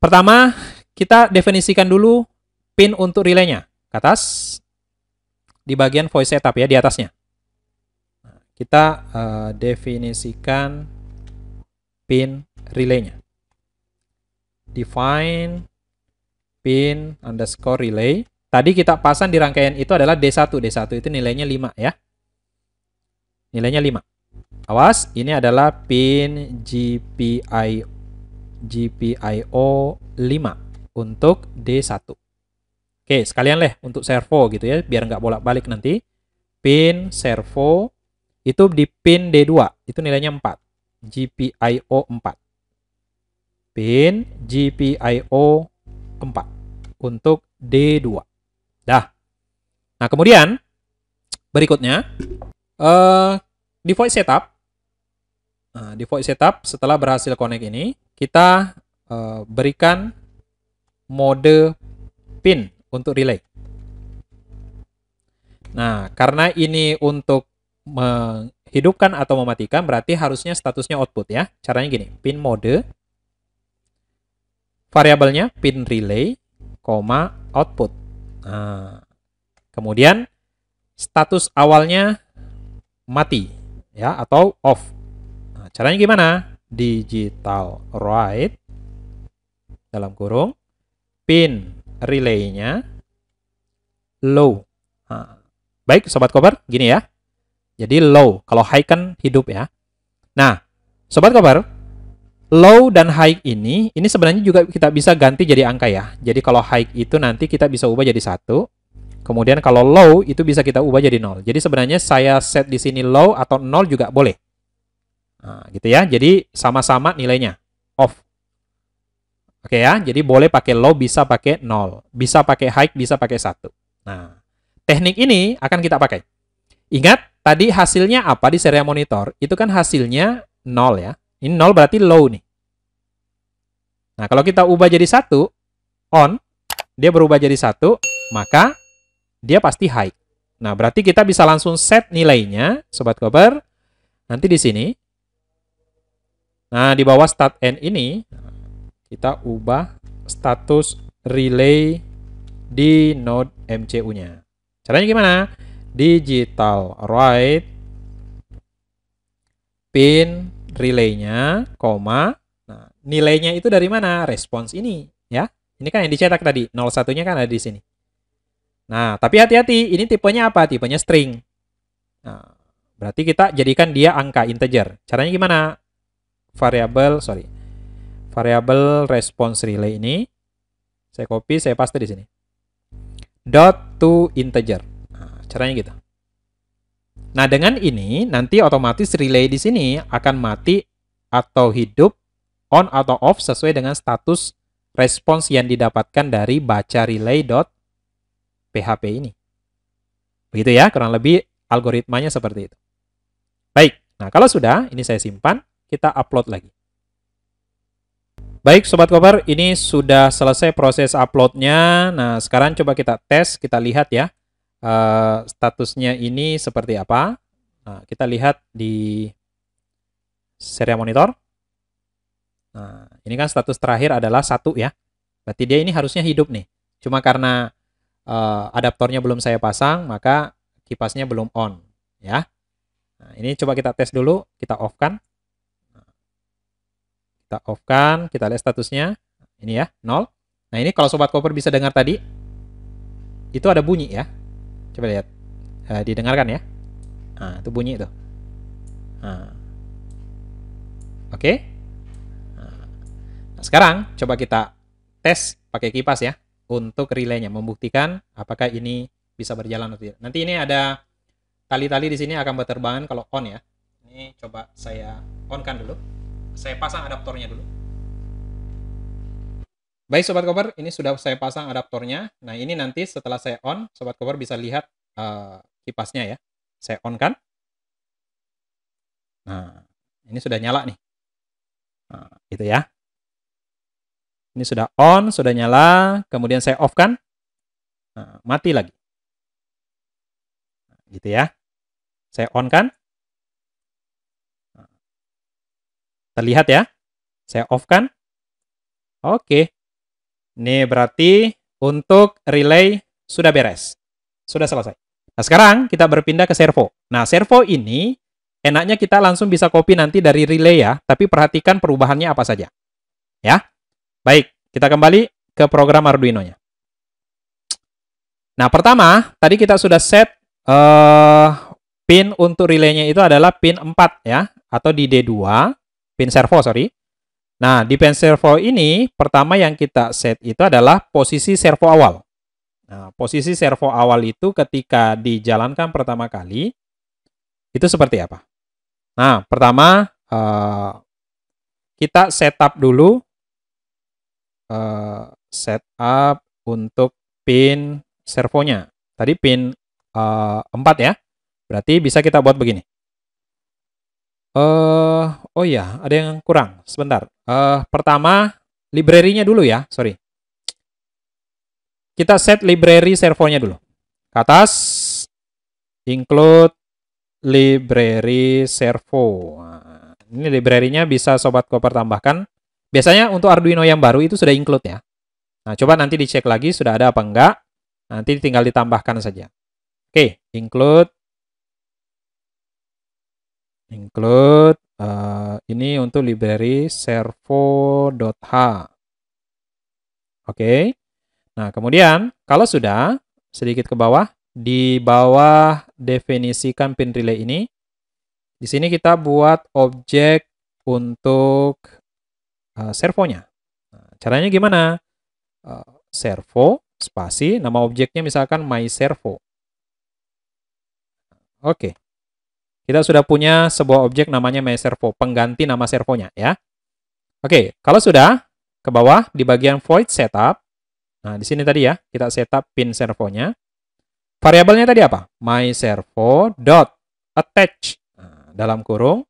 Speaker 1: Pertama, kita definisikan dulu pin untuk relaynya. Ke atas, di bagian voice setup ya, di atasnya kita uh, definisikan pin relaynya define pin underscore relay tadi kita pasang di rangkaian itu adalah D1 D1 itu nilainya 5 ya nilainya 5 awas ini adalah pin GPI GPIO 5 untuk D1 oke sekalian leh untuk servo gitu ya biar nggak bolak-balik nanti pin servo itu di pin D2 itu nilainya 4 GPIO 4 pin GPIO 4 untuk D2 dah nah kemudian berikutnya uh, di voice setup nah, di voice setup setelah berhasil connect ini kita uh, berikan mode pin untuk relay nah karena ini untuk menghidupkan atau mematikan berarti harusnya statusnya output ya. Caranya gini, pin mode variabelnya pin relay, koma output. Nah, kemudian status awalnya mati ya atau off. Nah, caranya gimana? Digital write dalam kurung pin relaynya low. Nah, baik sobat koper, gini ya. Jadi low. Kalau high kan hidup ya. Nah, sobat kabar, low dan high ini, ini sebenarnya juga kita bisa ganti jadi angka ya. Jadi kalau high itu nanti kita bisa ubah jadi satu. Kemudian kalau low itu bisa kita ubah jadi nol. Jadi sebenarnya saya set di sini low atau nol juga boleh. Nah, gitu ya. Jadi sama-sama nilainya off. Oke okay ya, jadi boleh pakai low, bisa pakai nol, bisa pakai high, bisa pakai satu. Nah, teknik ini akan kita pakai. Ingat, tadi hasilnya apa di serial monitor? Itu kan hasilnya 0 ya. Ini 0 berarti low nih. Nah, kalau kita ubah jadi satu on, dia berubah jadi satu maka dia pasti high. Nah, berarti kita bisa langsung set nilainya, Sobat Kober. Nanti di sini. Nah, di bawah start end ini, kita ubah status relay di node MCU-nya. Caranya gimana? digital write pin relaynya, koma. Nah, nilainya itu dari mana? Respons ini, ya. Ini kan yang dicetak tadi, 01-nya kan ada di sini. Nah, tapi hati-hati, ini tipenya apa? Tipenya string. Nah, berarti kita jadikan dia angka integer. Caranya gimana? Variable sorry. variable response relay ini saya copy, saya paste di sini. Dot to integer. Caranya gitu. Nah, dengan ini nanti otomatis relay di sini akan mati atau hidup on atau off sesuai dengan status respons yang didapatkan dari baca relay.php ini. Begitu ya, kurang lebih algoritmanya seperti itu. Baik, nah kalau sudah, ini saya simpan, kita upload lagi. Baik Sobat Koper, ini sudah selesai proses uploadnya. Nah sekarang coba kita tes, kita lihat ya uh, statusnya ini seperti apa. Nah, kita lihat di serial monitor. Nah, ini kan status terakhir adalah satu ya. Berarti dia ini harusnya hidup nih. Cuma karena uh, adaptornya belum saya pasang, maka kipasnya belum on ya. Nah, ini coba kita tes dulu, kita off kan. Kita off kan, kita lihat statusnya. Ini ya, nol. Nah, ini kalau sobat koper bisa dengar tadi, itu ada bunyi ya. Coba lihat. Uh, didengarkan ya. Nah, itu bunyi tuh, Nah. Oke. Okay? Ah. Nah, sekarang coba kita tes pakai kipas ya untuk relaynya membuktikan apakah ini bisa berjalan atau tidak. Nanti ini ada tali-tali di sini akan berterbangan kalau on ya. Ini coba saya on kan dulu. Saya pasang adaptornya dulu. Baik Sobat Koper, ini sudah saya pasang adaptornya. Nah ini nanti setelah saya on, Sobat Koper bisa lihat uh, kipasnya ya. Saya on kan. Nah ini sudah nyala nih. Nah, gitu ya. Ini sudah on, sudah nyala. Kemudian saya off kan. Nah, mati lagi. Nah, gitu ya. Saya on kan. Nah, terlihat ya. Saya off kan. Oke. Ini berarti untuk relay sudah beres. Sudah selesai. Nah, sekarang kita berpindah ke servo. Nah, servo ini enaknya kita langsung bisa copy nanti dari relay ya, tapi perhatikan perubahannya apa saja. Ya. Baik, kita kembali ke program Arduino-nya. Nah, pertama, tadi kita sudah set uh, pin untuk relay-nya itu adalah pin 4 ya, atau di D2, pin servo, sorry. Nah, di pen servo ini pertama yang kita set itu adalah posisi servo awal. Nah, posisi servo awal itu ketika dijalankan pertama kali itu seperti apa? Nah, pertama eh, kita setup dulu eh, setup untuk pin servonya. Tadi pin uh, eh, 4 ya. Berarti bisa kita buat begini. Eh, oh ya, ada yang kurang. Sebentar. Eh, pertama, library-nya dulu ya. Sorry. Kita set library servonya dulu. Ke atas, include library servo. Nah, ini library-nya bisa sobat koper tambahkan. Biasanya untuk Arduino yang baru itu sudah include ya. Nah, coba nanti dicek lagi sudah ada apa enggak. Nanti tinggal ditambahkan saja. Oke, include include uh, ini untuk library servo.h. Oke. Okay. Nah, kemudian kalau sudah sedikit ke bawah, di bawah definisikan pin relay ini, di sini kita buat objek untuk uh, servonya. Nah, caranya gimana? Uh, servo spasi nama objeknya misalkan my servo. Oke. Okay. Kita sudah punya sebuah objek namanya servo pengganti nama servonya ya. Oke, kalau sudah, ke bawah di bagian void setup. Nah, di sini tadi ya, kita setup pin servonya. Variabelnya tadi apa? my servo attach Nah, dalam kurung.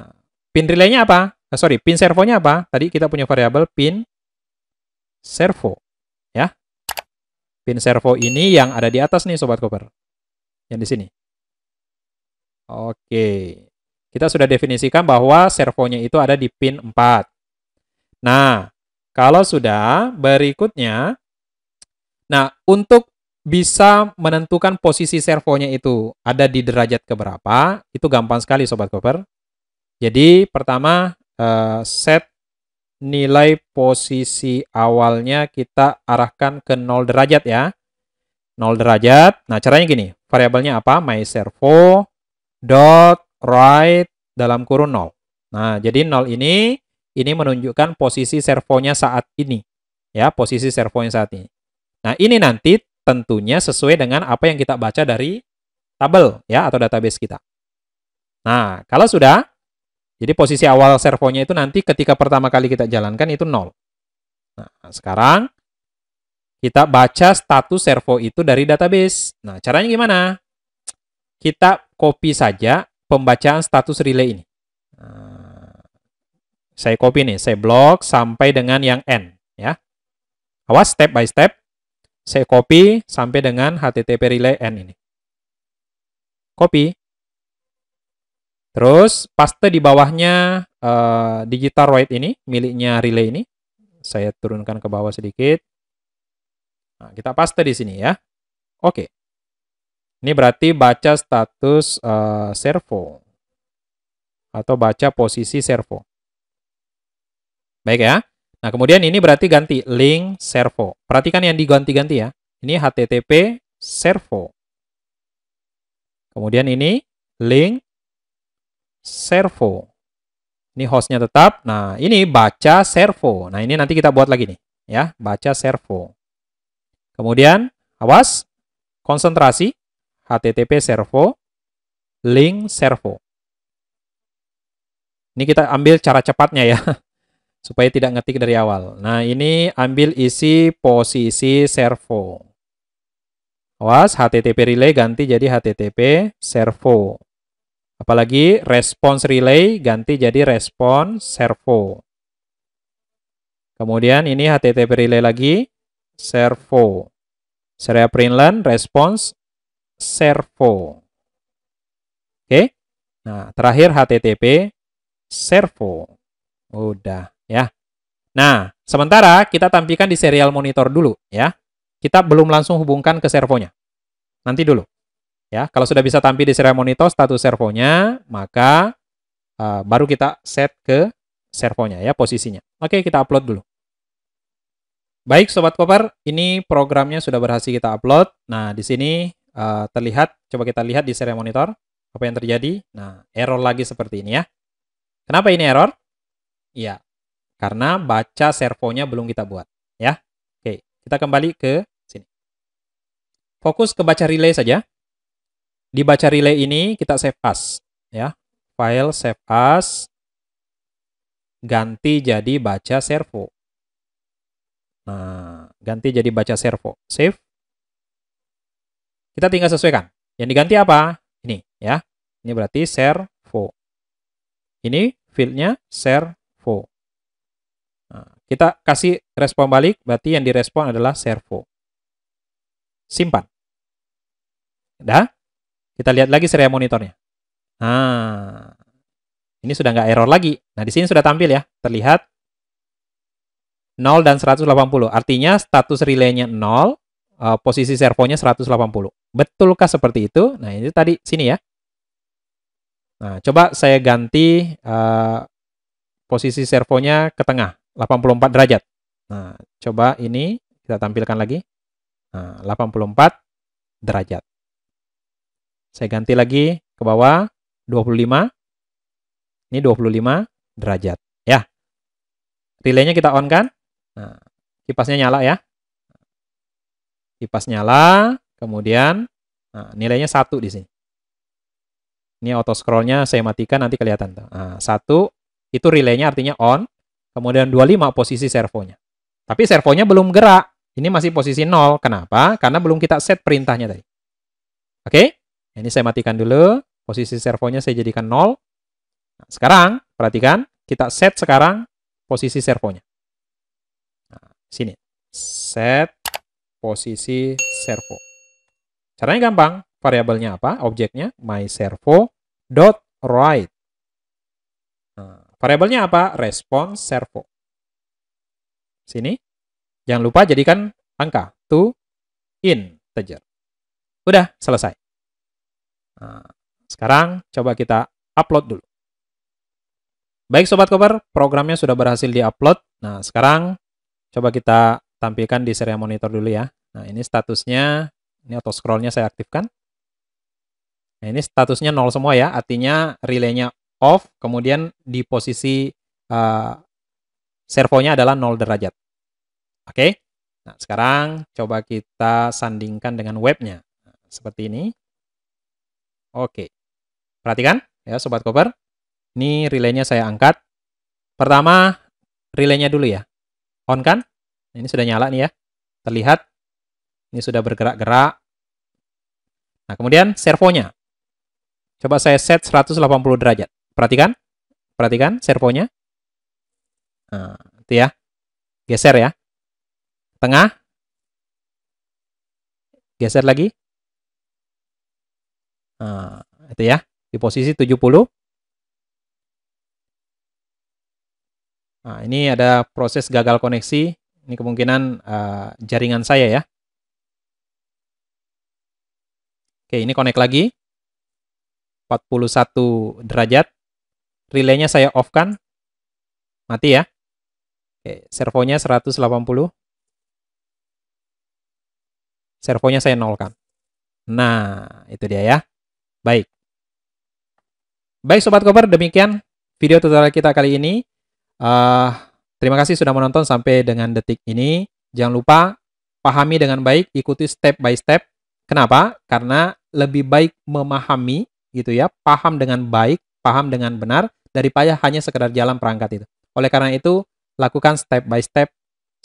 Speaker 1: Nah, pin relaynya apa? Nah, sorry, pin servonya apa? Tadi kita punya variabel pin servo. Ya. Pin servo ini yang ada di atas nih, Sobat Koper. Yang di sini. Oke. Kita sudah definisikan bahwa servonya itu ada di pin 4. Nah, kalau sudah, berikutnya, nah untuk bisa menentukan posisi servonya itu ada di derajat keberapa, itu gampang sekali Sobat Koper. Jadi pertama, eh, set nilai posisi awalnya kita arahkan ke 0 derajat ya. 0 derajat. Nah, caranya gini. Variabelnya apa? My servo dot right dalam kurun 0. Nah, jadi 0 ini ini menunjukkan posisi servonya saat ini. Ya, posisi servonya saat ini. Nah, ini nanti tentunya sesuai dengan apa yang kita baca dari tabel ya atau database kita. Nah, kalau sudah jadi posisi awal servonya itu nanti ketika pertama kali kita jalankan itu 0. Nah, sekarang kita baca status servo itu dari database. Nah, caranya gimana? kita copy saja pembacaan status relay ini. Nah, saya copy nih, saya blok sampai dengan yang N. ya. Awas step by step. Saya copy sampai dengan HTTP relay N ini. Copy. Terus paste di bawahnya uh, digital write ini, miliknya relay ini. Saya turunkan ke bawah sedikit. Nah, kita paste di sini ya. Oke. Ini berarti baca status uh, servo atau baca posisi servo. Baik ya. Nah, kemudian ini berarti ganti link servo. Perhatikan yang diganti-ganti ya. Ini http servo. Kemudian ini link servo. Ini hostnya tetap. Nah, ini baca servo. Nah, ini nanti kita buat lagi nih. Ya, baca servo. Kemudian, awas, konsentrasi http servo link servo. Ini kita ambil cara cepatnya ya, supaya tidak ngetik dari awal. Nah, ini ambil isi posisi servo. Awas, HTTP relay ganti jadi HTTP servo. Apalagi response relay ganti jadi response servo. Kemudian ini HTTP relay lagi, servo. Serial Print Line response servo. Oke. Nah, terakhir http servo. Udah ya. Nah, sementara kita tampilkan di serial monitor dulu ya. Kita belum langsung hubungkan ke servonya. Nanti dulu. Ya, kalau sudah bisa tampil di serial monitor status servonya, maka uh, baru kita set ke servonya ya posisinya. Oke, kita upload dulu. Baik sobat koper, ini programnya sudah berhasil kita upload. Nah, di sini uh, terlihat. Coba kita lihat di serial monitor apa yang terjadi. Nah, error lagi seperti ini ya. Kenapa ini error? Iya, karena baca servonya belum kita buat ya. Oke, kita kembali ke sini. Fokus ke baca relay saja. Di baca relay ini kita save as ya. File save as ganti jadi baca servo. Nah, ganti jadi baca servo. Save. Kita tinggal sesuaikan. Yang diganti apa? Ini ya. Ini berarti servo. Ini fieldnya servo. Nah, kita kasih respon balik, berarti yang direspon adalah servo. Simpan. Dah? Kita lihat lagi serial monitornya. Nah, ini sudah nggak error lagi. Nah, di sini sudah tampil ya, terlihat 0 dan 180. Artinya status relaynya 0, uh, posisi servonya 180. Betulkah seperti itu? Nah, ini tadi sini ya. Nah, coba saya ganti uh, posisi servonya ke tengah, 84 derajat. Nah, coba ini kita tampilkan lagi. Nah, 84 derajat. Saya ganti lagi ke bawah 25. Ini 25 derajat, ya. Relaynya kita on kan? Nah, kipasnya nyala ya kipas nyala, kemudian nah, nilainya satu di sini. Ini auto scrollnya saya matikan nanti kelihatan. Nah, satu itu relaynya artinya on, kemudian 25 posisi servonya. Tapi servonya belum gerak, ini masih posisi nol. Kenapa? Karena belum kita set perintahnya tadi. Oke, ini saya matikan dulu. Posisi servonya saya jadikan nol. Nah, sekarang, perhatikan, kita set sekarang posisi servonya. Nah, sini, set posisi servo. Caranya gampang. Variabelnya apa? Objeknya my servo myServo.write. Nah, variabelnya apa? Response servo. Sini. Jangan lupa jadikan angka to integer. Udah, selesai. Nah, sekarang coba kita upload dulu. Baik Sobat Koper, programnya sudah berhasil diupload. Nah, sekarang coba kita tampilkan di serial monitor dulu ya. Nah, ini statusnya, ini auto scrollnya saya aktifkan. Nah, ini statusnya nol semua ya, artinya relaynya off, kemudian di posisi uh, servonya adalah nol derajat. Oke, nah sekarang coba kita sandingkan dengan webnya. Nah, seperti ini. Oke, perhatikan ya Sobat Koper. Ini relaynya saya angkat. Pertama, relaynya dulu ya. On kan? Ini sudah nyala nih ya. Terlihat. Ini sudah bergerak-gerak. Nah, kemudian servonya. Coba saya set 180 derajat. Perhatikan. Perhatikan servonya. Nah, itu ya. Geser ya. Tengah. Geser lagi. Nah, itu ya. Di posisi 70. Nah, ini ada proses gagal koneksi ini kemungkinan uh, jaringan saya ya. Oke, ini connect lagi. 41 derajat. Relaynya saya off kan. Mati ya. Oke, servonya 180. Servonya saya nolkan. Nah, itu dia ya. Baik. Baik Sobat Koper, demikian video tutorial kita kali ini. Uh, Terima kasih sudah menonton sampai dengan detik ini. Jangan lupa pahami dengan baik, ikuti step by step. Kenapa? Karena lebih baik memahami gitu ya, paham dengan baik, paham dengan benar daripada hanya sekedar jalan perangkat itu. Oleh karena itu, lakukan step by step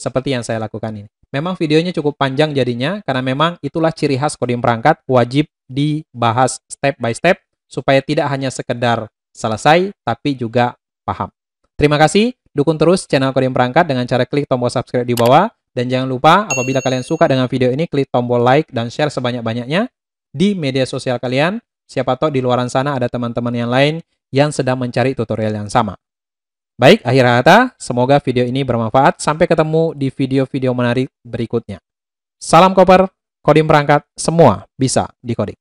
Speaker 1: seperti yang saya lakukan ini. Memang videonya cukup panjang jadinya karena memang itulah ciri khas coding perangkat wajib dibahas step by step supaya tidak hanya sekedar selesai tapi juga paham. Terima kasih. Dukung terus channel Kodim Perangkat dengan cara klik tombol subscribe di bawah. Dan jangan lupa apabila kalian suka dengan video ini, klik tombol like dan share sebanyak-banyaknya di media sosial kalian. Siapa tahu di luar sana ada teman-teman yang lain yang sedang mencari tutorial yang sama. Baik, akhir kata, semoga video ini bermanfaat. Sampai ketemu di video-video menarik berikutnya. Salam koper, kodim perangkat, semua bisa dikoding.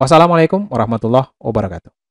Speaker 1: Wassalamualaikum warahmatullahi wabarakatuh.